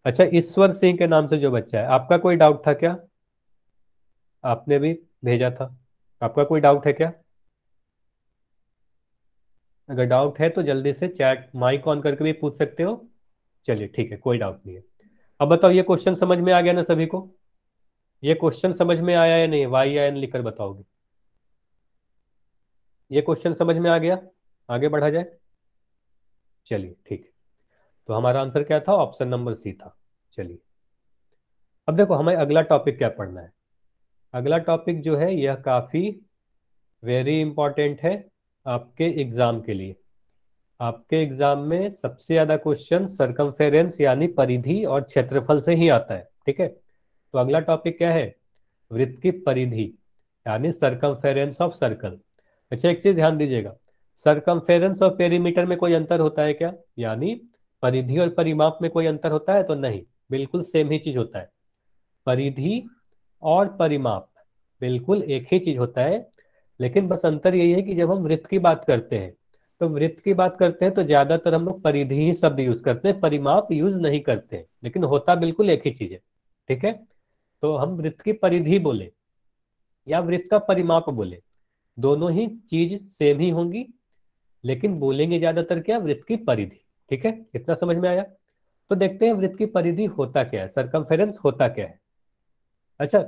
[SPEAKER 1] अच्छा ईश्वर सिंह के नाम से जो बच्चा है आपका कोई डाउट था क्या आपने भी भेजा था आपका कोई डाउट है क्या अगर डाउट है तो जल्दी से चैट माइक ऑन करके भी पूछ सकते हो चलिए ठीक है कोई डाउट नहीं है अब बताओ ये क्वेश्चन समझ में आ गया ना सभी को ये क्वेश्चन समझ में आया या नहीं वाई आई एन लिखकर बताओगे ये क्वेश्चन समझ में आ गया आगे बढ़ा जाए चलिए ठीक तो हमारा आंसर क्या था ऑप्शन नंबर सी था चलिए अब देखो हमें अगला टॉपिक क्या पढ़ना है अगला टॉपिक जो है यह काफ़ी वेरी इंपॉर्टेंट है आपके एग्जाम के लिए आपके एग्जाम में सबसे ज्यादा क्वेश्चन सरकमफेरेंस यानी परिधि और क्षेत्रफल से ही आता है ठीक है तो अगला टॉपिक क्या है वृत्त की परिधि यानी सरकमफेरेंस ऑफ सर्कल अच्छा एक चीज ध्यान दीजिएगा सरकमफेरेंस और पेरीमीटर में कोई अंतर होता है क्या यानी परिधि और परिमाप में कोई अंतर होता है तो नहीं बिल्कुल सेम ही चीज होता है परिधि और परिमाप बिल्कुल एक ही चीज होता है लेकिन बस अंतर यही है कि जब हम वृत्त की बात करते हैं तो वृत्त की बात करते हैं तो ज्यादातर हम लोग परिधि ही शब्द यूज करते हैं परिमाप यूज नहीं करते हैं लेकिन होता बिल्कुल एक ही चीज है ठीक है तो हम वृत्त की परिधि बोले या वृत्त का परिमाप बोले दोनों ही चीज सेम ही होंगी लेकिन बोलेंगे ज्यादातर क्या वृत्त की परिधि ठीक है इतना समझ में आया तो देखते हैं वृत्त की परिधि होता क्या है सरकमफेरेंस होता क्या है अच्छा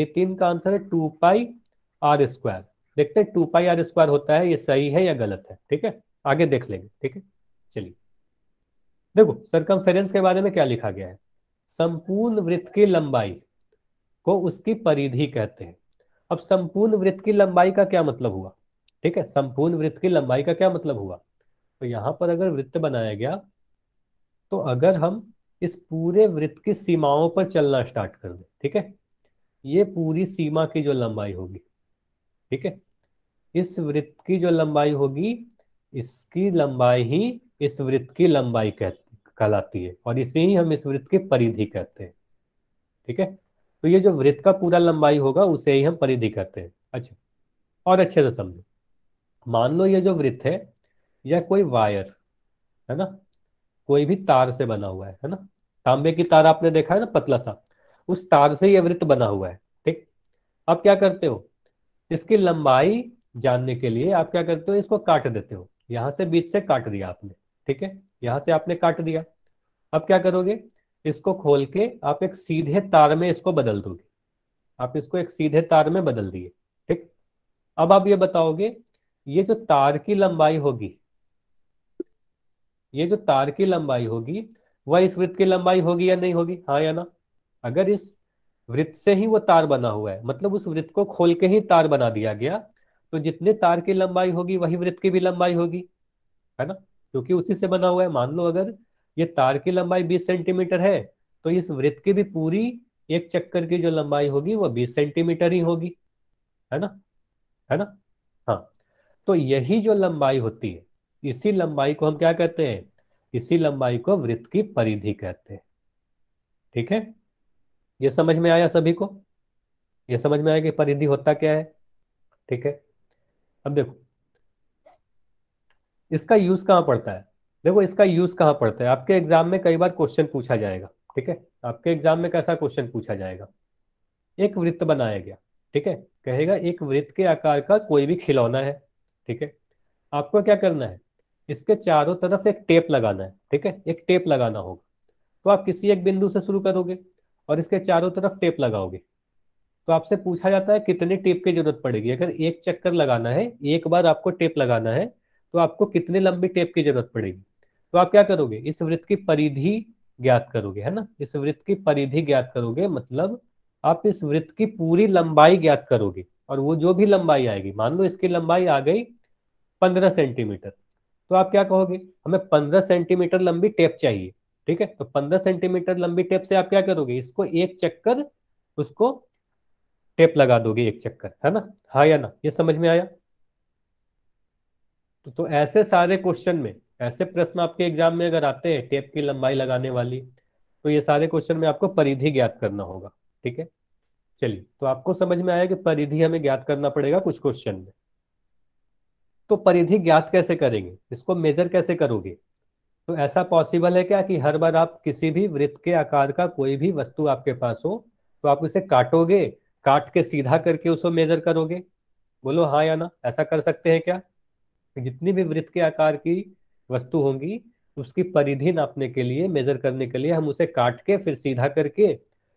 [SPEAKER 1] नितिन का आंसर है टू पाई आर स्क्वायर देखते हैं टू पाई आर स्क्वायर होता है ये सही है या गलत है ठीक है आगे देख लेंगे ठीक है चलिए देखो सरकम के बारे में क्या लिखा गया है संपूर्ण वृत्त की लंबाई को उसकी परिधि कहते हैं अब संपूर्ण वृत्त की लंबाई का क्या मतलब हुआ ठीक है संपूर्ण वृत्त की लंबाई का क्या मतलब हुआ तो यहां पर अगर वृत्त बनाया गया तो अगर हम इस पूरे वृत्त की सीमाओं पर चलना स्टार्ट कर दें ठीक है ये पूरी सीमा की जो लंबाई होगी ठीक है इस वृत्त की जो लंबाई होगी इसकी लंबाई ही इस वृत्त की लंबाई कहलाती है और इसे ही हम इस वृत्त की परिधि कहते हैं ठीक है तो ये जो वृत्त का पूरा लंबाई होगा उसे ही हम परिधि कहते हैं अच्छा और अच्छे से समझो मान लो ये जो वृत्त है यह कोई वायर है ना कोई भी तार से बना हुआ है है ना तांबे की तार आपने देखा है ना पतला सा उस तार से यह वृत्त बना हुआ है ठीक अब क्या करते हो इसकी लंबाई जानने के लिए आप क्या करते हो इसको काट देते हो यहां से बीच से काट दिया आपने ठीक है यहां से आपने काट दिया अब क्या करोगे इसको खोल के आप एक सीधे तार में इसको बदल दोगे आप इसको एक सीधे तार में बदल दिए ठीक अब आप ये बताओगे ये जो तार की लंबाई होगी ये जो तार की लंबाई होगी वह इस वृत्त की लंबाई होगी या नहीं होगी हाँ या ना अगर इस वृत्त से ही वो तार बना हुआ है मतलब उस वृत्त को खोल के ही तार बना दिया गया तो जितने तार की लंबाई होगी वही वृत्त की भी लंबाई होगी है ना क्योंकि उसी से बना हुआ है मान लो अगर ये तार की लंबाई बीस सेंटीमीटर है तो इस वृत्त की भी पूरी एक चक्कर की जो लंबाई होगी वो बीस सेंटीमीटर ही होगी है ना है ना हाँ तो यही जो लंबाई होती है इसी लंबाई को हम क्या कहते हैं इसी लंबाई को वृत्त की परिधि कहते हैं ठीक है ये समझ में आया सभी को ये समझ में आया कि परिधि होता क्या है ठीक है अब देखो इसका यूज कहाँ पड़ता है देखो इसका यूज कहाँ पड़ता है आपके एग्जाम में कई बार क्वेश्चन पूछा जाएगा ठीक है आपके एग्जाम में कैसा क्वेश्चन पूछा जाएगा एक वृत्त बनाया गया ठीक है कहेगा एक वृत्त के आकार का कोई भी खिलौना है ठीक है आपको क्या करना है इसके चारों तरफ एक टेप लगाना है ठीक है एक टेप लगाना होगा तो आप किसी एक बिंदु से शुरू करोगे और इसके चारों तरफ टेप लगाओगे तो आपसे पूछा जाता है कितने टेप की जरूरत पड़ेगी अगर एक चक्कर लगाना है एक बार आपको टेप लगाना है तो आपको कितने लंबी टेप की जरूरत पड़ेगी तो आप क्या करोगे इस वृत्त की परिधि ज्ञात करोगे है ना इस वृत्त की परिधि ज्ञात करोगे मतलब आप इस वृत्त की पूरी लंबाई ज्ञात करोगे और वो जो भी लंबाई आएगी मान लो इसकी लंबाई आ गई पंद्रह सेंटीमीटर तो आप क्या कहोगे हमें पंद्रह सेंटीमीटर लंबी टेप चाहिए ठीक है तो पंद्रह सेंटीमीटर लंबी टेप से आप क्या करोगे इसको एक चक्कर उसको टेप लगा दोगे एक चक्कर है ना हाँ या ना ये समझ में आया तो, तो ऐसे सारे क्वेश्चन में ऐसे प्रश्न आपके एग्जाम में अगर आते हैं टेप की लंबाई लगाने वाली तो ये सारे क्वेश्चन में आपको परिधि ज्ञात करना होगा ठीक है चलिए तो आपको समझ में आया कि परिधि हमें ज्ञात करना पड़ेगा कुछ क्वेश्चन में तो परिधि ज्ञात कैसे करेंगे इसको मेजर कैसे करोगे तो ऐसा पॉसिबल है क्या कि हर बार आप किसी भी वृत्त के आकार का कोई भी वस्तु आपके पास हो तो आप उसे काटोगे काट के सीधा करके उसको मेजर करोगे बोलो हाँ या ना ऐसा कर सकते हैं क्या जितनी भी वृत्त के आकार की वस्तु होंगी उसकी परिधि नापने के लिए मेजर करने के लिए हम उसे काट के फिर सीधा करके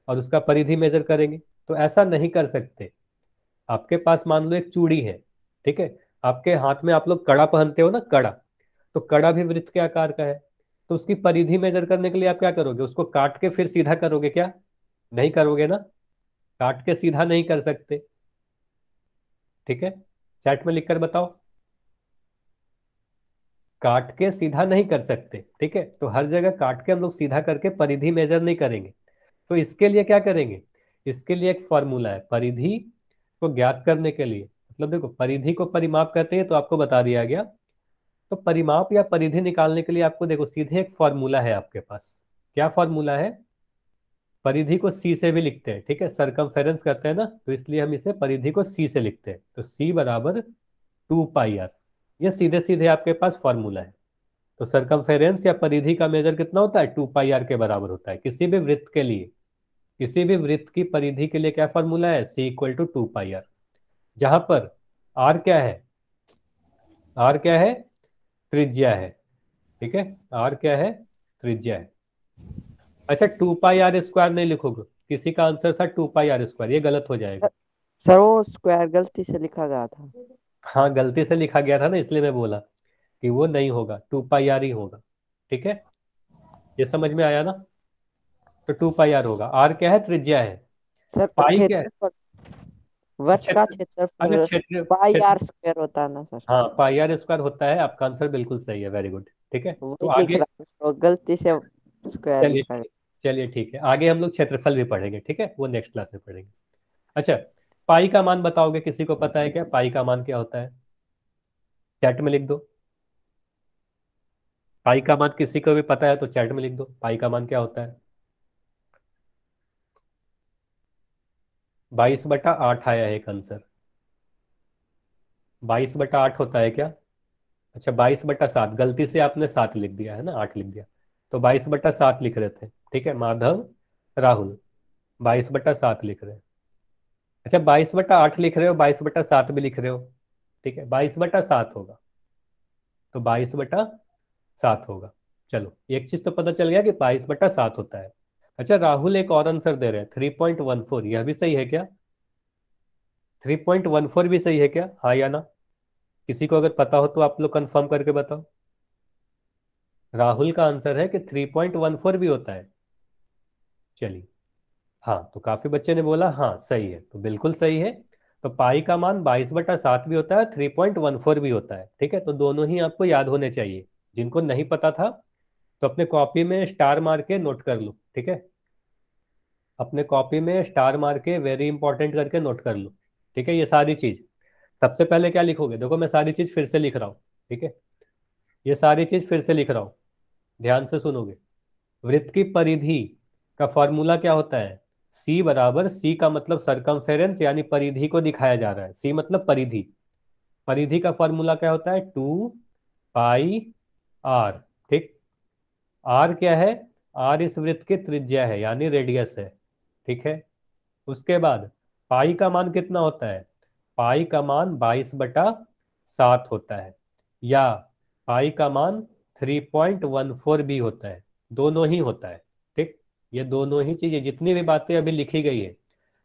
[SPEAKER 1] और उसका परिधि मेजर करेंगे तो ऐसा नहीं कर सकते आपके पास मान लो एक चूड़ी है ठीक है आपके हाथ में आप लोग कड़ा पहनते हो ना कड़ा तो कड़ा भी वृत्त के आकार का है तो उसकी परिधि मेजर करने के लिए आप क्या करोगे उसको काट के फिर सीधा करोगे क्या नहीं करोगे ना काट के सीधा नहीं कर सकते ठीक है चैट में लिखकर बताओ काट के सीधा नहीं कर सकते ठीक है तो हर जगह काट के हम लोग सीधा करके परिधि मेजर नहीं करेंगे तो इसके लिए क्या करेंगे इसके लिए एक फॉर्मूला है परिधि को ज्ञात करने के लिए मतलब देखो परिधि को परिमाप करते हैं तो आपको बता दिया गया तो परिमाप या परिधि निकालने के लिए आपको देखो सीधे एक फॉर्मूला है आपके पास क्या फॉर्मूला है परिधि को सी से भी लिखते हैं ठीक है सरकम करते हैं ना तो इसलिए हम इसे परिधि को सी से लिखते हैं तो सी बराबर टू पाई आर ये सीधे सीधे आपके पास फॉर्मूला है तो सरकम या परिधि का मेजर कितना होता है टू पाई आर के बराबर होता है किसी भी वृत्त के लिए किसी भी वृत्त की परिधि के लिए क्या फॉर्मूला है C equal to two pi R जहां पर आर क्या है आर क्या है त्रिज्या है ठीक है आर क्या है त्रिज्या है अच्छा टू पाई आर स्क्वायर नहीं लिखोगे किसी का आंसर था टू पाई आर स्क्वायर ये गलत हो जाएगा सर वो स्क्वायर गलती से लिखा गया था हाँ गलती से लिखा गया था ना इसलिए मैं बोला कि वो नहीं होगा टू पाई आर ही होगा ठीक है ये समझ में आया ना तो टू पाई आर होगा आर क्या है त्रिज्या है सर पाई क्या है वर्ष अच्छा, का क्षेत्रफल पाई आर स्क्वायर होता है ना सर हाँ पाई आर स्क्वायर होता है आपका आंसर बिल्कुल सही है वेरी गुड ठीक है तो आगे गलती से स्क्वायर चलिए ठीक है आगे हम लोग क्षेत्रफल भी पढ़ेंगे ठीक है वो नेक्स्ट क्लास में पढ़ेंगे अच्छा पाई का मान बताओगे किसी को पता है क्या पाई का मान क्या होता है चैट में लिख दो पाई का मान किसी को भी पता है तो चैट में लिख दो पाई का मान क्या होता है बाईस बटा आठ आया है एक आंसर बाईस बटा आठ होता है क्या अच्छा बाईस बटा सात गलती से आपने सात लिख दिया है ना आठ लिख दिया तो बाईस बटा सात लिख रहे थे ठीक है माधव राहुल बाईस बटा सात लिख रहे अच्छा बाईस बटा आठ लिख रहे हो बाईस बटा सात भी लिख रहे हो ठीक है बाईस बटा सात होगा तो बाईस बटा सात होगा चलो एक चीज तो पता चल गया कि बाईस बटा सात होता है अच्छा राहुल एक और आंसर दे रहे हैं थ्री पॉइंट वन फोर यह भी सही है क्या थ्री पॉइंट वन फोर भी सही है क्या हा या ना किसी को अगर पता हो तो आप लोग कंफर्म करके बताओ राहुल का आंसर है कि थ्री पॉइंट वन फोर भी होता है चलिए हाँ तो काफी बच्चे ने बोला हाँ सही है तो बिल्कुल सही है तो पाई का मान बाईस बटा सात भी होता है थ्री पॉइंट वन फोर भी होता है ठीक है तो दोनों ही आपको याद होने चाहिए जिनको नहीं पता था तो अपने कॉपी में स्टार मार के नोट कर लो ठीक है अपने कॉपी में स्टार मार के वेरी इंपॉर्टेंट करके नोट कर लो ठीक है ये सारी चीज सबसे पहले क्या लिखोगे देखो मैं सारी चीज फिर से लिख रहा हूँ ठीक है ये सारी चीज फिर से लिख रहा हूँ ध्यान से सुनोगे वृत्त की परिधि का फॉर्मूला क्या होता है सी बराबर सी का मतलब सरकमफेरेंस यानी परिधि को दिखाया जा रहा है सी मतलब परिधि परिधि का फॉर्मूला क्या होता है टू पाई आर ठीक आर क्या है आर इस वृत्त की त्रिज्या है यानी रेडियस है ठीक है उसके बाद पाई का मान कितना होता है पाई का मान बाईस बटा सात होता है या पाई का मान थ्री पॉइंट वन फोर भी होता है दोनों ही होता है ठीक ये दोनों ही चीजें जितनी भी बातें अभी लिखी गई है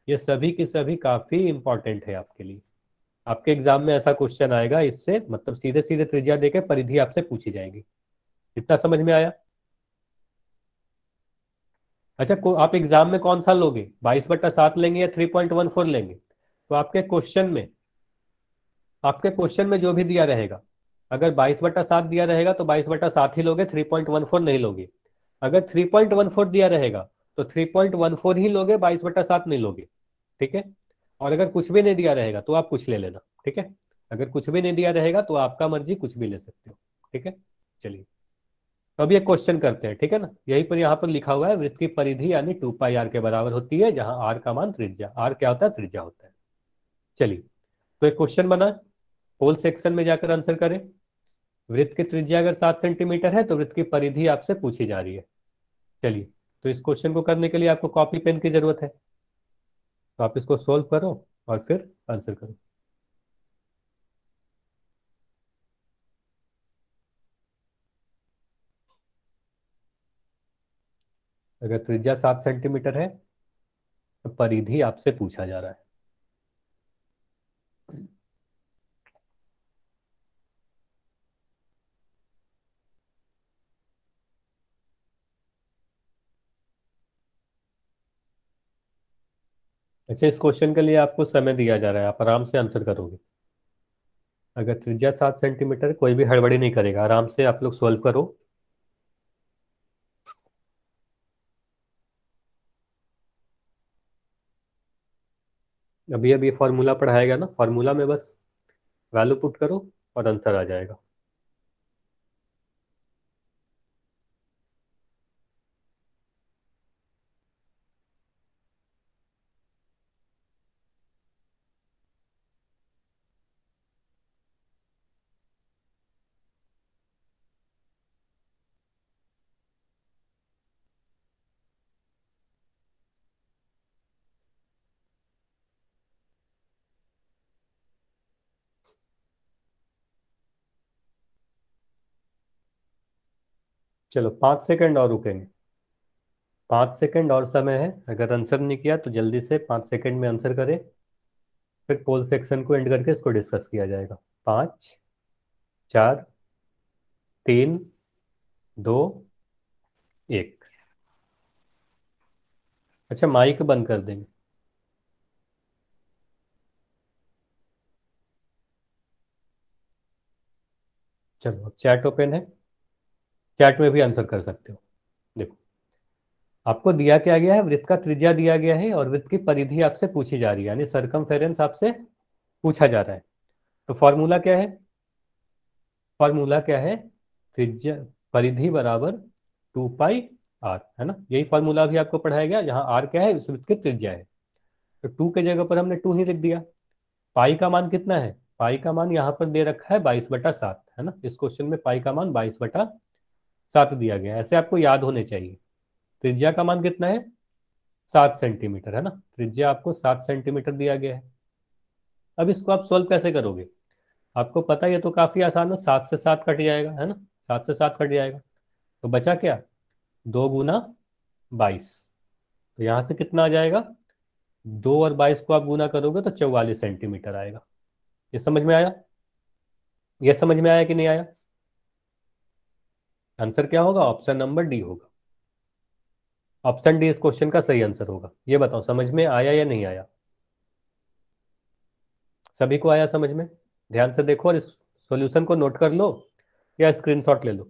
[SPEAKER 1] ये सभी की सभी काफी इंपॉर्टेंट है आपके लिए आपके एग्जाम में ऐसा क्वेश्चन आएगा इससे मतलब सीधे सीधे त्रिज्या देके परिधि आपसे पूछी जाएगी इतना समझ में आया अच्छा आप एग्जाम में कौन सा लोगे बाईस बट्टा सात लेंगे या थ्री पॉइंट वन फोर लेंगे तो आपके क्वेश्चन में आपके क्वेश्चन में जो भी दिया रहेगा अगर बाईस बट्टा सात दिया रहेगा तो बाईस बट्टा सात ही लोगे थ्री पॉइंट वन फोर नहीं लोगे अगर थ्री पॉइंट वन फोर दिया रहेगा तो थ्री पॉइंट वन फोर ही लोगे बाईस बट्टा सात नहीं लोगे ठीक है और अगर कुछ भी नहीं दिया रहेगा तो आप कुछ ले लेना ठीक है अगर कुछ भी नहीं दिया रहेगा तो आपका मर्जी कुछ भी ले सकते हो ठीक है चलिए तो अब ये क्वेश्चन करते हैं ठीक है ना यही पर यहाँ पर लिखा हुआ है वृत्त की परिधि यानी टू पाई आर के बराबर होती है जहां आर का मान त्रिज्या आर क्या होता है त्रिज्या होता है चलिए तो एक क्वेश्चन बना होल सेक्शन में जाकर आंसर करें वृत्त की त्रिज्या अगर सात सेंटीमीटर है तो वृत्त की परिधि आपसे पूछी जा रही है चलिए तो इस क्वेश्चन को करने के लिए आपको कॉपी पेन की जरूरत है तो आप इसको सोल्व करो और फिर आंसर करो अगर त्रिज्या सात सेंटीमीटर है तो परिधि आपसे पूछा जा रहा है अच्छा इस क्वेश्चन के लिए आपको समय दिया जा रहा है आप आराम से आंसर करोगे अगर त्रिज्या सात सेंटीमीटर कोई भी हड़बड़ी नहीं करेगा आराम से आप लोग सॉल्व करो अभी अभी फॉर्मूला पढ़ाएगा ना फॉर्मूला में बस वैल्यू पुट करो और आंसर आ जाएगा चलो पांच सेकंड और रुकेंगे पांच सेकंड और समय है अगर आंसर नहीं किया तो जल्दी से पांच सेकंड में आंसर करें फिर पोल सेक्शन को एंड करके इसको डिस्कस किया जाएगा पांच चार तीन दो एक अच्छा माइक बंद कर देंगे चलो चैट ओपन है चैट में भी आंसर कर सकते हो देखो आपको दिया क्या गया है वृत्त का त्रिज्या दिया गया है और वृत्त की परिधि आपसे पूछी जा रही है यानी सरकम आपसे पूछा जा रहा है तो फॉर्मूला क्या है फॉर्मूला क्या है त्रिज्या परिधि बराबर टू पाई आर है ना यही फॉर्मूला भी आपको पढ़ाया गया यहाँ आर क्या है वृत्त की त्रिज्या है तो टू के जगह पर हमने टू ही लिख दिया पाई का मान कितना है पाई का मान यहाँ पर दे रखा है बाईस बटा सात है ना इस क्वेश्चन में पाई का मान बाईस बटा सात दिया गया ऐसे आपको याद होने चाहिए त्रिज्या का मान कितना है सात सेंटीमीटर है ना त्रिज्या आपको सात सेंटीमीटर दिया गया है अब इसको आप सोल्व कैसे करोगे आपको पता है तो काफी आसान है सात से सात कट जाएगा है ना सात से सात कट जाएगा तो बचा क्या दो गुना बाईस तो यहां से कितना आ जाएगा दो और बाईस को आप गुना करोगे तो चौवालीस सेंटीमीटर आएगा ये समझ में आया ये समझ में आया कि नहीं आया आंसर क्या होगा ऑप्शन नंबर डी होगा ऑप्शन डी इस क्वेश्चन का सही आंसर होगा ये बताओ समझ में आया या नहीं आया सभी को आया समझ में ध्यान से देखो और इस सॉल्यूशन को नोट कर लो या स्क्रीनशॉट ले लो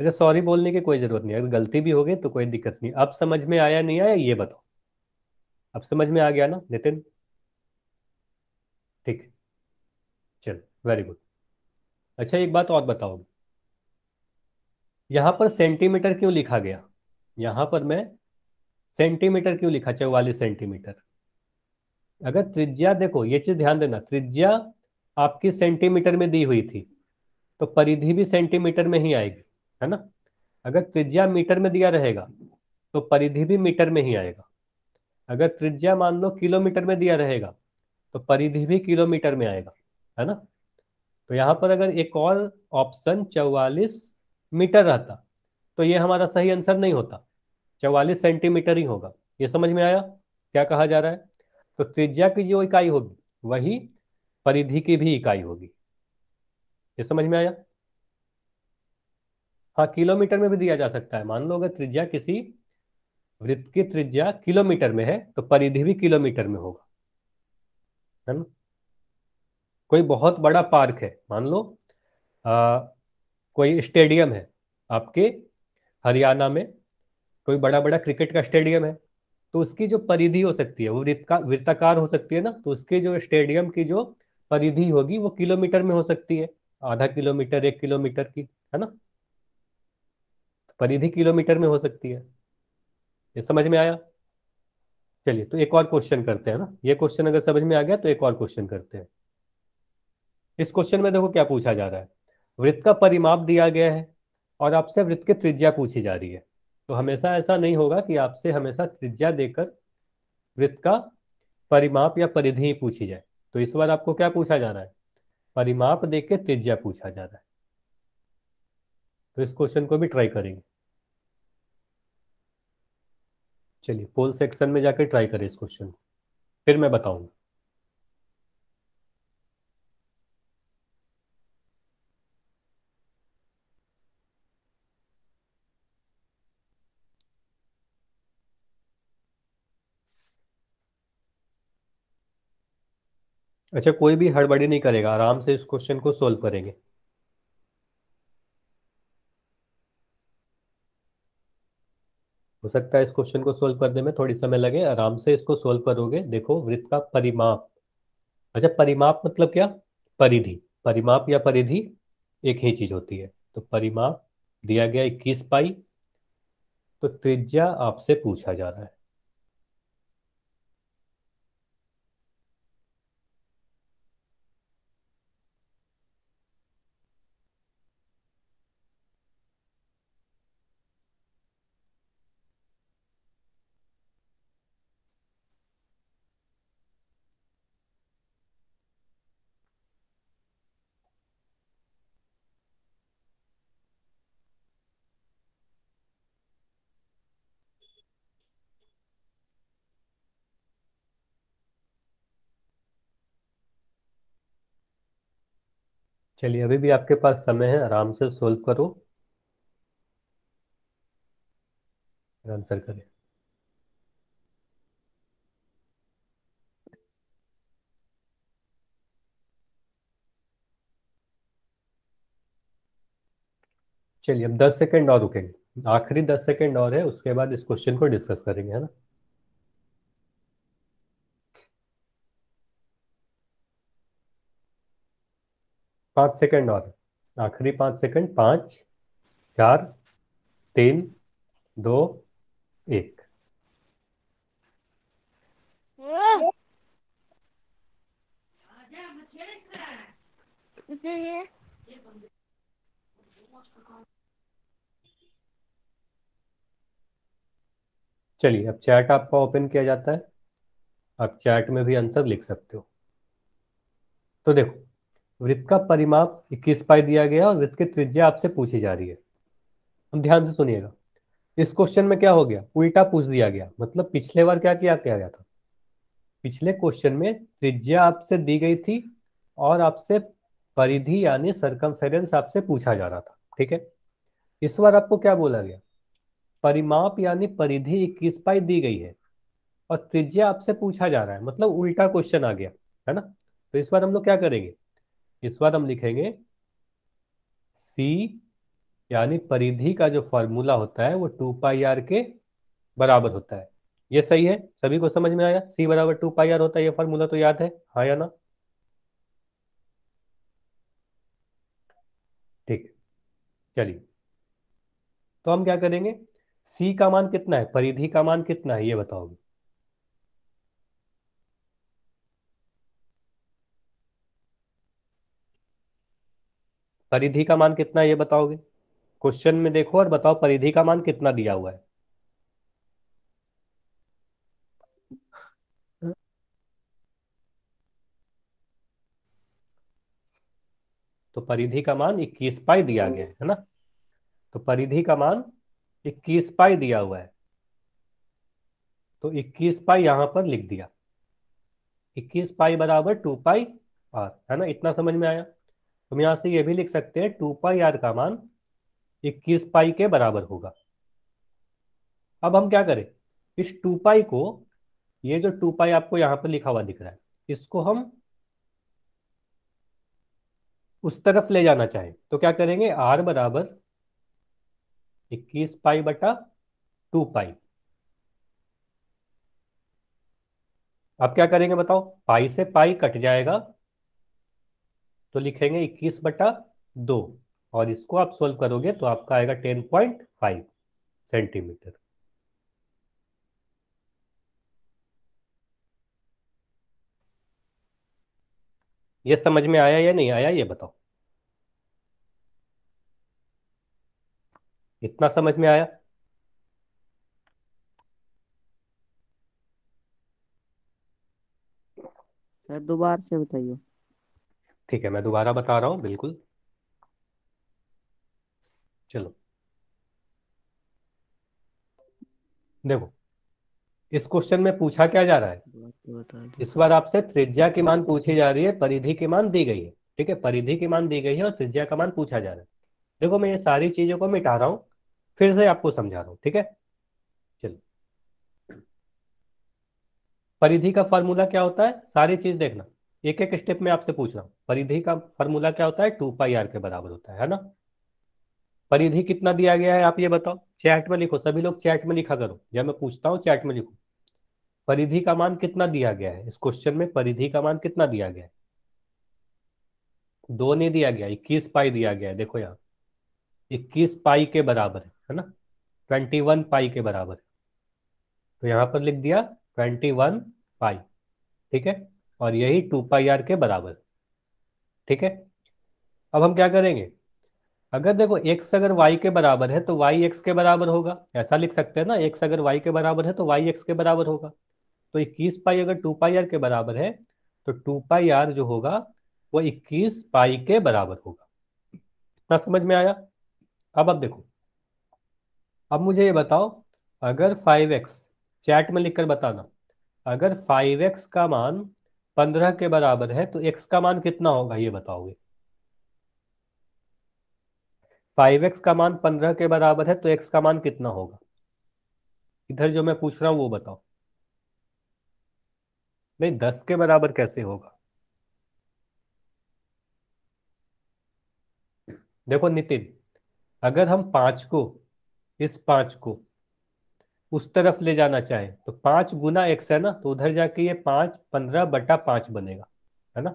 [SPEAKER 1] अच्छा सॉरी बोलने की कोई जरूरत नहीं अगर गलती भी हो गई तो कोई दिक्कत नहीं अब समझ में आया नहीं आया ये बताओ अब समझ में आ गया ना नितिन ठीक चलो वेरी गुड अच्छा एक बात और बताओगे यहाँ पर सेंटीमीटर क्यों लिखा गया यहां पर मैं सेंटीमीटर क्यों लिखा चौवालीस सेंटीमीटर अगर त्रिज्या देखो ये चीज ध्यान देना त्रिज्या आपकी सेंटीमीटर में दी हुई थी तो परिधि भी सेंटीमीटर में ही आएगी है ना अगर त्रिज्या मीटर में दिया रहेगा तो परिधि भी मीटर में ही आएगा अगर त्रिज्या मान लो किलोमीटर में दिया रहेगा तो परिधि भी किलोमीटर में आएगा है ना तो यहां पर अगर एक और ऑप्शन चौवालीस मीटर रहता तो ये हमारा सही आंसर नहीं होता चौवालीस सेंटीमीटर ही होगा ये समझ में आया क्या कहा जा रहा है तो त्रिज्या की जो इकाई होगी वही परिधि की भी इकाई होगी ये समझ में आया हाँ किलोमीटर में भी दिया जा सकता है मान लो अगर त्रिज्या किसी वृत्त की त्रिज्या किलोमीटर में है तो परिधि भी किलोमीटर में होगा है ना कोई बहुत बड़ा पार्क है मान लो कोई स्टेडियम है आपके हरियाणा में कोई बड़ा बड़ा क्रिकेट का स्टेडियम है तो उसकी जो परिधि हो सकती है वो वृत्ताकार हो सकती है ना तो उसके जो स्टेडियम की जो परिधि होगी वो किलोमीटर में हो सकती है आधा किलोमीटर एक किलोमीटर की है ना तो परिधि किलोमीटर में हो सकती है ये समझ में आया चलिए तो एक और क्वेश्चन करते हैं ना ये क्वेश्चन अगर समझ में आ गया तो एक और क्वेश्चन करते हैं इस क्वेश्चन में देखो क्या पूछा जा रहा है वृत्त का परिमाप दिया गया है और आपसे वृत्त की त्रिज्या पूछी जा रही है तो हमेशा ऐसा नहीं होगा कि आपसे हमेशा त्रिज्या देकर वृत्त का परिमाप या परिधि पूछी जाए तो इस बार आपको क्या पूछा जा रहा है परिमाप देख के त्रिज्या पूछा जा रहा है तो इस क्वेश्चन को भी ट्राई करेंगे चलिए पोल सेक्शन में जाकर ट्राई करें इस क्वेश्चन को फिर मैं बताऊंगा अच्छा कोई भी हड़बड़ी नहीं करेगा आराम से इस क्वेश्चन को सोल्व करेंगे हो सकता है इस क्वेश्चन को सोल्व करने में थोड़ी समय लगे आराम से इसको सोल्व करोगे देखो वृत्त का परिमाप अच्छा परिमाप मतलब क्या परिधि परिमाप या परिधि एक ही चीज होती है तो परिमाप दिया गया इक्कीस पाई तो त्रिज्या आपसे पूछा जा रहा है चलिए अभी भी आपके पास समय है आराम से सोल्व करो आंसर करें चलिए अब 10 सेकंड और रुकेंगे आखिरी 10 सेकंड और है उसके बाद इस क्वेश्चन को डिस्कस करेंगे है ना पांच सेकंड और आखिरी पांच सेकंड पांच चार तीन दो एक चलिए अब चैट आपका ओपन किया जाता है आप चैट में भी आंसर लिख सकते हो तो देखो वृत्त का परिमाप 21 पाई दिया गया और वृत्त की त्रिज्या आपसे पूछी जा रही है हम ध्यान से सुनिएगा इस क्वेश्चन में क्या हो गया उल्टा पूछ दिया गया मतलब पिछले बार क्या किया क्या गया था पिछले क्वेश्चन में त्रिज्या आपसे दी गई थी और आपसे परिधि यानी सरकमफेरेंस आपसे पूछा जा रहा था ठीक है इस बार आपको क्या बोला गया परिमाप यानी परिधि इक्कीस पाई दी गई है और त्रिज्या आपसे पूछा जा रहा है मतलब उल्टा क्वेश्चन आ गया है ना तो इस बार हम लोग क्या करेंगे इस बार हम लिखेंगे सी यानी परिधि का जो फॉर्मूला होता है वो टू पाई आर के बराबर होता है ये सही है सभी को समझ में आया सी बराबर टू पाई आर होता है ये फॉर्मूला तो याद है हा या ना ठीक चलिए तो हम क्या करेंगे सी का मान कितना है परिधि का मान कितना है ये बताओगे परिधि का मान कितना ये बताओगे क्वेश्चन में देखो और बताओ परिधि का मान कितना दिया हुआ है तो परिधि का मान 21 पाई दिया गया है ना तो परिधि का मान 21 पाई दिया हुआ है तो 21 पाई यहां पर लिख दिया 21 पाई बराबर 2 पाई आर है ना इतना समझ में आया हम यहां से ये भी लिख सकते हैं टू पाई आर का मान इक्कीस पाई के बराबर होगा अब हम क्या करें इस टू पाई को ये जो टू पाई आपको यहां पर लिखा हुआ दिख रहा है इसको हम उस तरफ ले जाना चाहें तो क्या करेंगे आर बराबर इक्कीस पाई बटा टू पाई अब क्या करेंगे बताओ पाई से पाई कट जाएगा तो लिखेंगे इक्कीस बटा दो और इसको आप सोल्व करोगे तो आपका आएगा टेन पॉइंट फाइव सेंटीमीटर ये समझ में आया या नहीं आया ये बताओ इतना समझ में आया सर दोबारा से बताइए ठीक है मैं दोबारा बता रहा हूँ बिल्कुल चलो देखो इस क्वेश्चन में पूछा क्या जा रहा है इस बार आपसे त्रिज्या की मान पूछी जा रही है परिधि की मान दी गई है ठीक है परिधि की मान दी गई है और त्रिज्या का मान पूछा जा रहा है देखो मैं ये सारी चीजों को मिटा रहा हूँ फिर से आपको समझा रहा हूँ ठीक है चलो परिधि का फॉर्मूला क्या होता है सारी चीज देखना एक एक स्टेप में आपसे पूछ रहा हूँ परिधि का फॉर्मूला क्या होता है टू पाई आर के बराबर होता है है ना परिधि कितना दिया गया है आप ये बताओ चैट में लिखो सभी लोग चैट में लिखा करो या मैं पूछता हूँ चैट में लिखो परिधि का मान कितना दिया गया है इस क्वेश्चन में परिधि का मान कितना दिया गया है दो नहीं दिया गया इक्कीस पाई दिया गया है देखो यहाँ इक्कीस पाई के बराबर है है ना ट्वेंटी वन पाई के बराबर तो यहाँ पर लिख दिया ट्वेंटी वन पाई ठीक है और यही टू पाई आर के बराबर ठीक है अब हम क्या करेंगे अगर देखो x अगर y के बराबर है तो y x के बराबर होगा ऐसा लिख सकते हैं ना x अगर y के बराबर है तो y x के बराबर होगा तो 21 पाई अगर 2 पाई आर के बराबर है तो 2 पाई आर जो होगा वो 21 पाई के बराबर होगा इतना समझ में आया अब अब देखो अब मुझे ये बताओ अगर 5x चैट में लिखकर बताना अगर 5x का मान पंद्रह के बराबर है तो एक्स का मान कितना होगा ये बताओगे फाइव एक्स का मान पंद्रह के बराबर है तो एक्स का मान कितना होगा इधर जो मैं पूछ रहा हूं वो बताओ नहीं दस के बराबर कैसे होगा देखो नितिन अगर हम पांच को इस पांच को उस तरफ ले जाना चाहे तो पांच गुना एक्स है ना तो उधर जाके ये पांच पंद्रह बटा पांच बनेगा है ना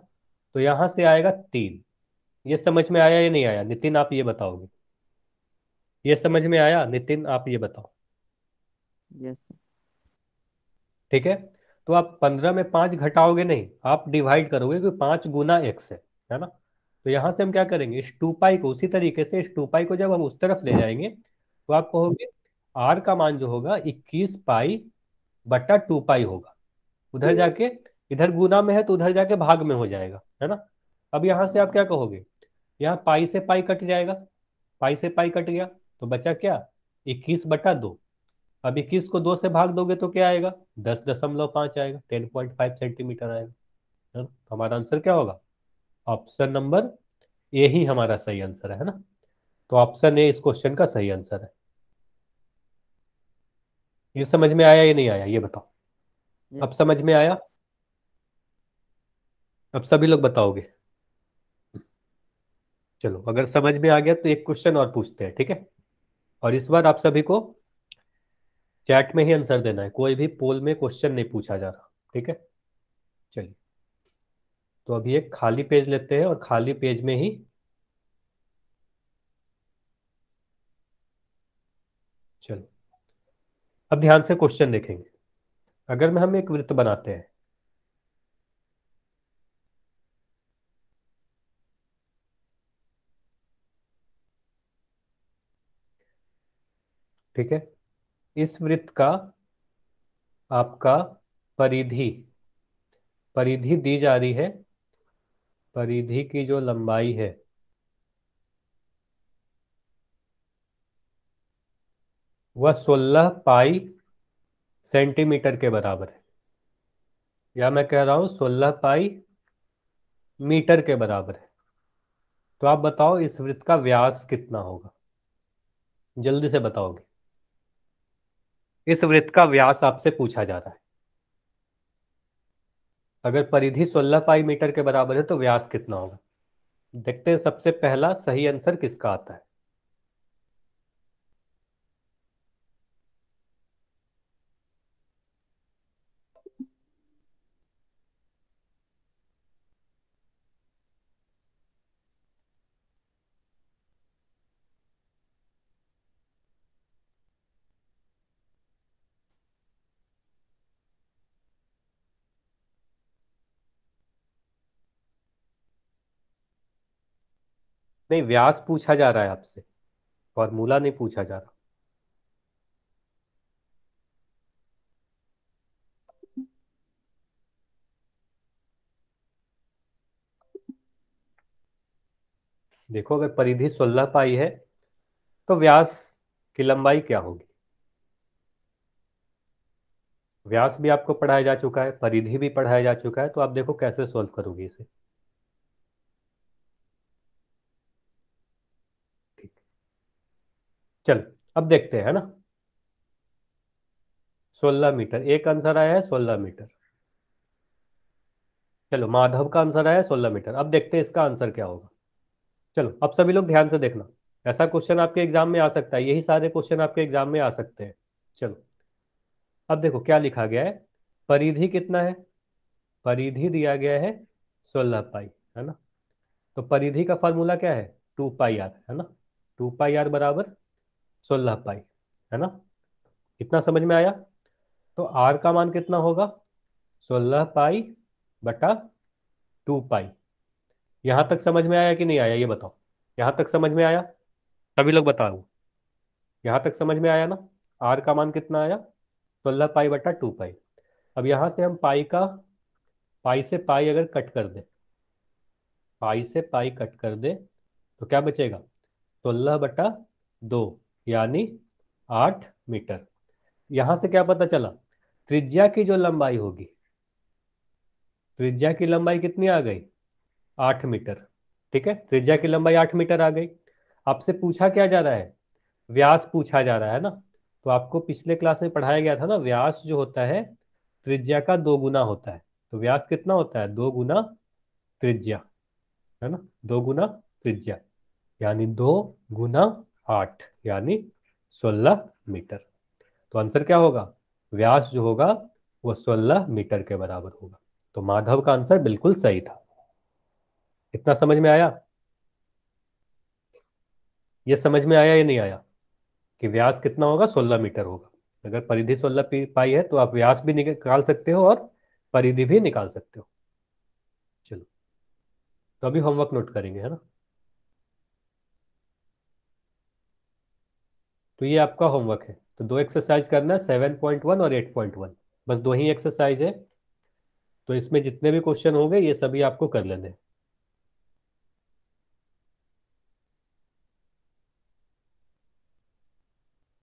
[SPEAKER 1] तो यहां से आएगा तीन ये समझ में आया या नहीं आया नितिन आप ये बताओगे ये समझ में आया नितिन आप ये बताओ यस ठीक है तो आप पंद्रह में पांच घटाओगे नहीं आप डिवाइड करोगे क्योंकि पांच गुना एक्स है है ना तो यहां से हम क्या करेंगे इस टू पाई को उसी तरीके से इस टू पाई को जब हम उस तरफ ले जाएंगे तो आप कहोगे आर का मान जो होगा इक्कीस पाई बट्टा टू पाई होगा उधर जाके इधर गुना में है तो उधर जाके भाग में हो जाएगा है ना अब यहां से आप क्या कहोगे यहाँ पाई से पाई कट जाएगा पाई से पाई कट गया तो बचा क्या इक्कीस बटा दो अब इक्कीस को दो से भाग दोगे तो क्या आएगा दस दशमलव पांच आएगा टेन पॉइंट फाइव सेंटीमीटर आएगा है ना तो हमारा आंसर क्या होगा ऑप्शन नंबर ए ही हमारा सही आंसर है ना तो ऑप्शन ए इस क्वेश्चन का सही आंसर है ये समझ में आया या नहीं आया ये बताओ अब समझ में आया अब सभी लोग बताओगे चलो अगर समझ में आ गया तो एक क्वेश्चन और पूछते हैं ठीक है और इस बार आप सभी को चैट में ही आंसर देना है कोई भी पोल में क्वेश्चन नहीं पूछा जा रहा ठीक है चलिए तो अभी एक खाली पेज लेते हैं और खाली पेज में ही चलो अब ध्यान से क्वेश्चन देखेंगे अगर में हम एक वृत्त बनाते हैं ठीक है इस वृत्त का आपका परिधि परिधि दी जा रही है परिधि की जो लंबाई है वह सोलह पाई सेंटीमीटर के बराबर है या मैं कह रहा हूं सोलह पाई मीटर के बराबर है तो आप बताओ इस वृत्त का व्यास कितना होगा जल्दी से बताओगे इस वृत्त का व्यास आपसे पूछा जा रहा है अगर परिधि सोलह पाई मीटर के बराबर है तो व्यास कितना होगा देखते हैं सबसे पहला सही आंसर किसका आता है नहीं व्यास पूछा जा रहा है आपसे फॉर्मूला नहीं पूछा जा रहा देखो अगर परिधि सोलह पाई है तो व्यास की लंबाई क्या होगी व्यास भी आपको पढ़ाया जा चुका है परिधि भी पढ़ाया जा चुका है तो आप देखो कैसे सॉल्व करोगे इसे चल अब देखते हैं ना सोलह मीटर एक आंसर आया है सोलह मीटर चलो माधव का आंसर आया सोलह मीटर अब देखते हैं इसका आंसर क्या होगा चलो अब सभी लोग ध्यान से देखना ऐसा क्वेश्चन आपके एग्जाम में आ सकता है यही सारे क्वेश्चन आपके एग्जाम में आ सकते हैं चलो अब देखो क्या लिखा गया है परिधि कितना है परिधि दिया गया है सोलह पाई है ना तो परिधि का फॉर्मूला क्या है टू पाई आर है ना टू पाई आर बराबर सोलह पाई है ना इतना समझ में आया तो आर का मान कितना होगा सोलह पाई बटा टू पाई यहां तक समझ में आया कि नहीं आया ये बताओ यहां तक समझ में आया सभी लोग बताओ यहां तक समझ में आया ना आर का मान कितना आया सोलह पाई बटा टू पाई अब यहां से हम पाई का पाई से पाई अगर कट कर दे पाई से पाई कट कर दे तो क्या बचेगा सोलह बटा दो यानी आठ मीटर यहां से क्या पता चला त्रिज्या की जो लंबाई होगी त्रिज्या की लंबाई कितनी आ गई आठ मीटर ठीक है त्रिज्या की लंबाई आठ मीटर आ गई आपसे पूछा क्या जा रहा है व्यास पूछा जा रहा है ना तो आपको पिछले क्लास में पढ़ाया गया था ना व्यास जो होता है त्रिज्या का दो गुना होता है तो व्यास कितना होता है दो गुना त्रिज्या है ना दो गुना त्रिज्या यानी दो गुना आठ यानी 16 मीटर तो आंसर क्या होगा व्यास जो होगा वह 16 मीटर के बराबर होगा तो माधव का आंसर बिल्कुल सही था इतना समझ में आया ये समझ में आया या नहीं आया कि व्यास कितना होगा 16 मीटर होगा अगर परिधि 16 पाई है तो आप व्यास भी निकाल सकते हो और परिधि भी निकाल सकते हो चलो तो अभी होमवर्क नोट करेंगे है ना तो ये आपका होमवर्क है तो दो एक्सरसाइज करना सेवन पॉइंट वन और एट पॉइंट वन बस दो ही एक्सरसाइज है तो इसमें जितने भी क्वेश्चन होंगे ये सभी आपको कर लेने हैं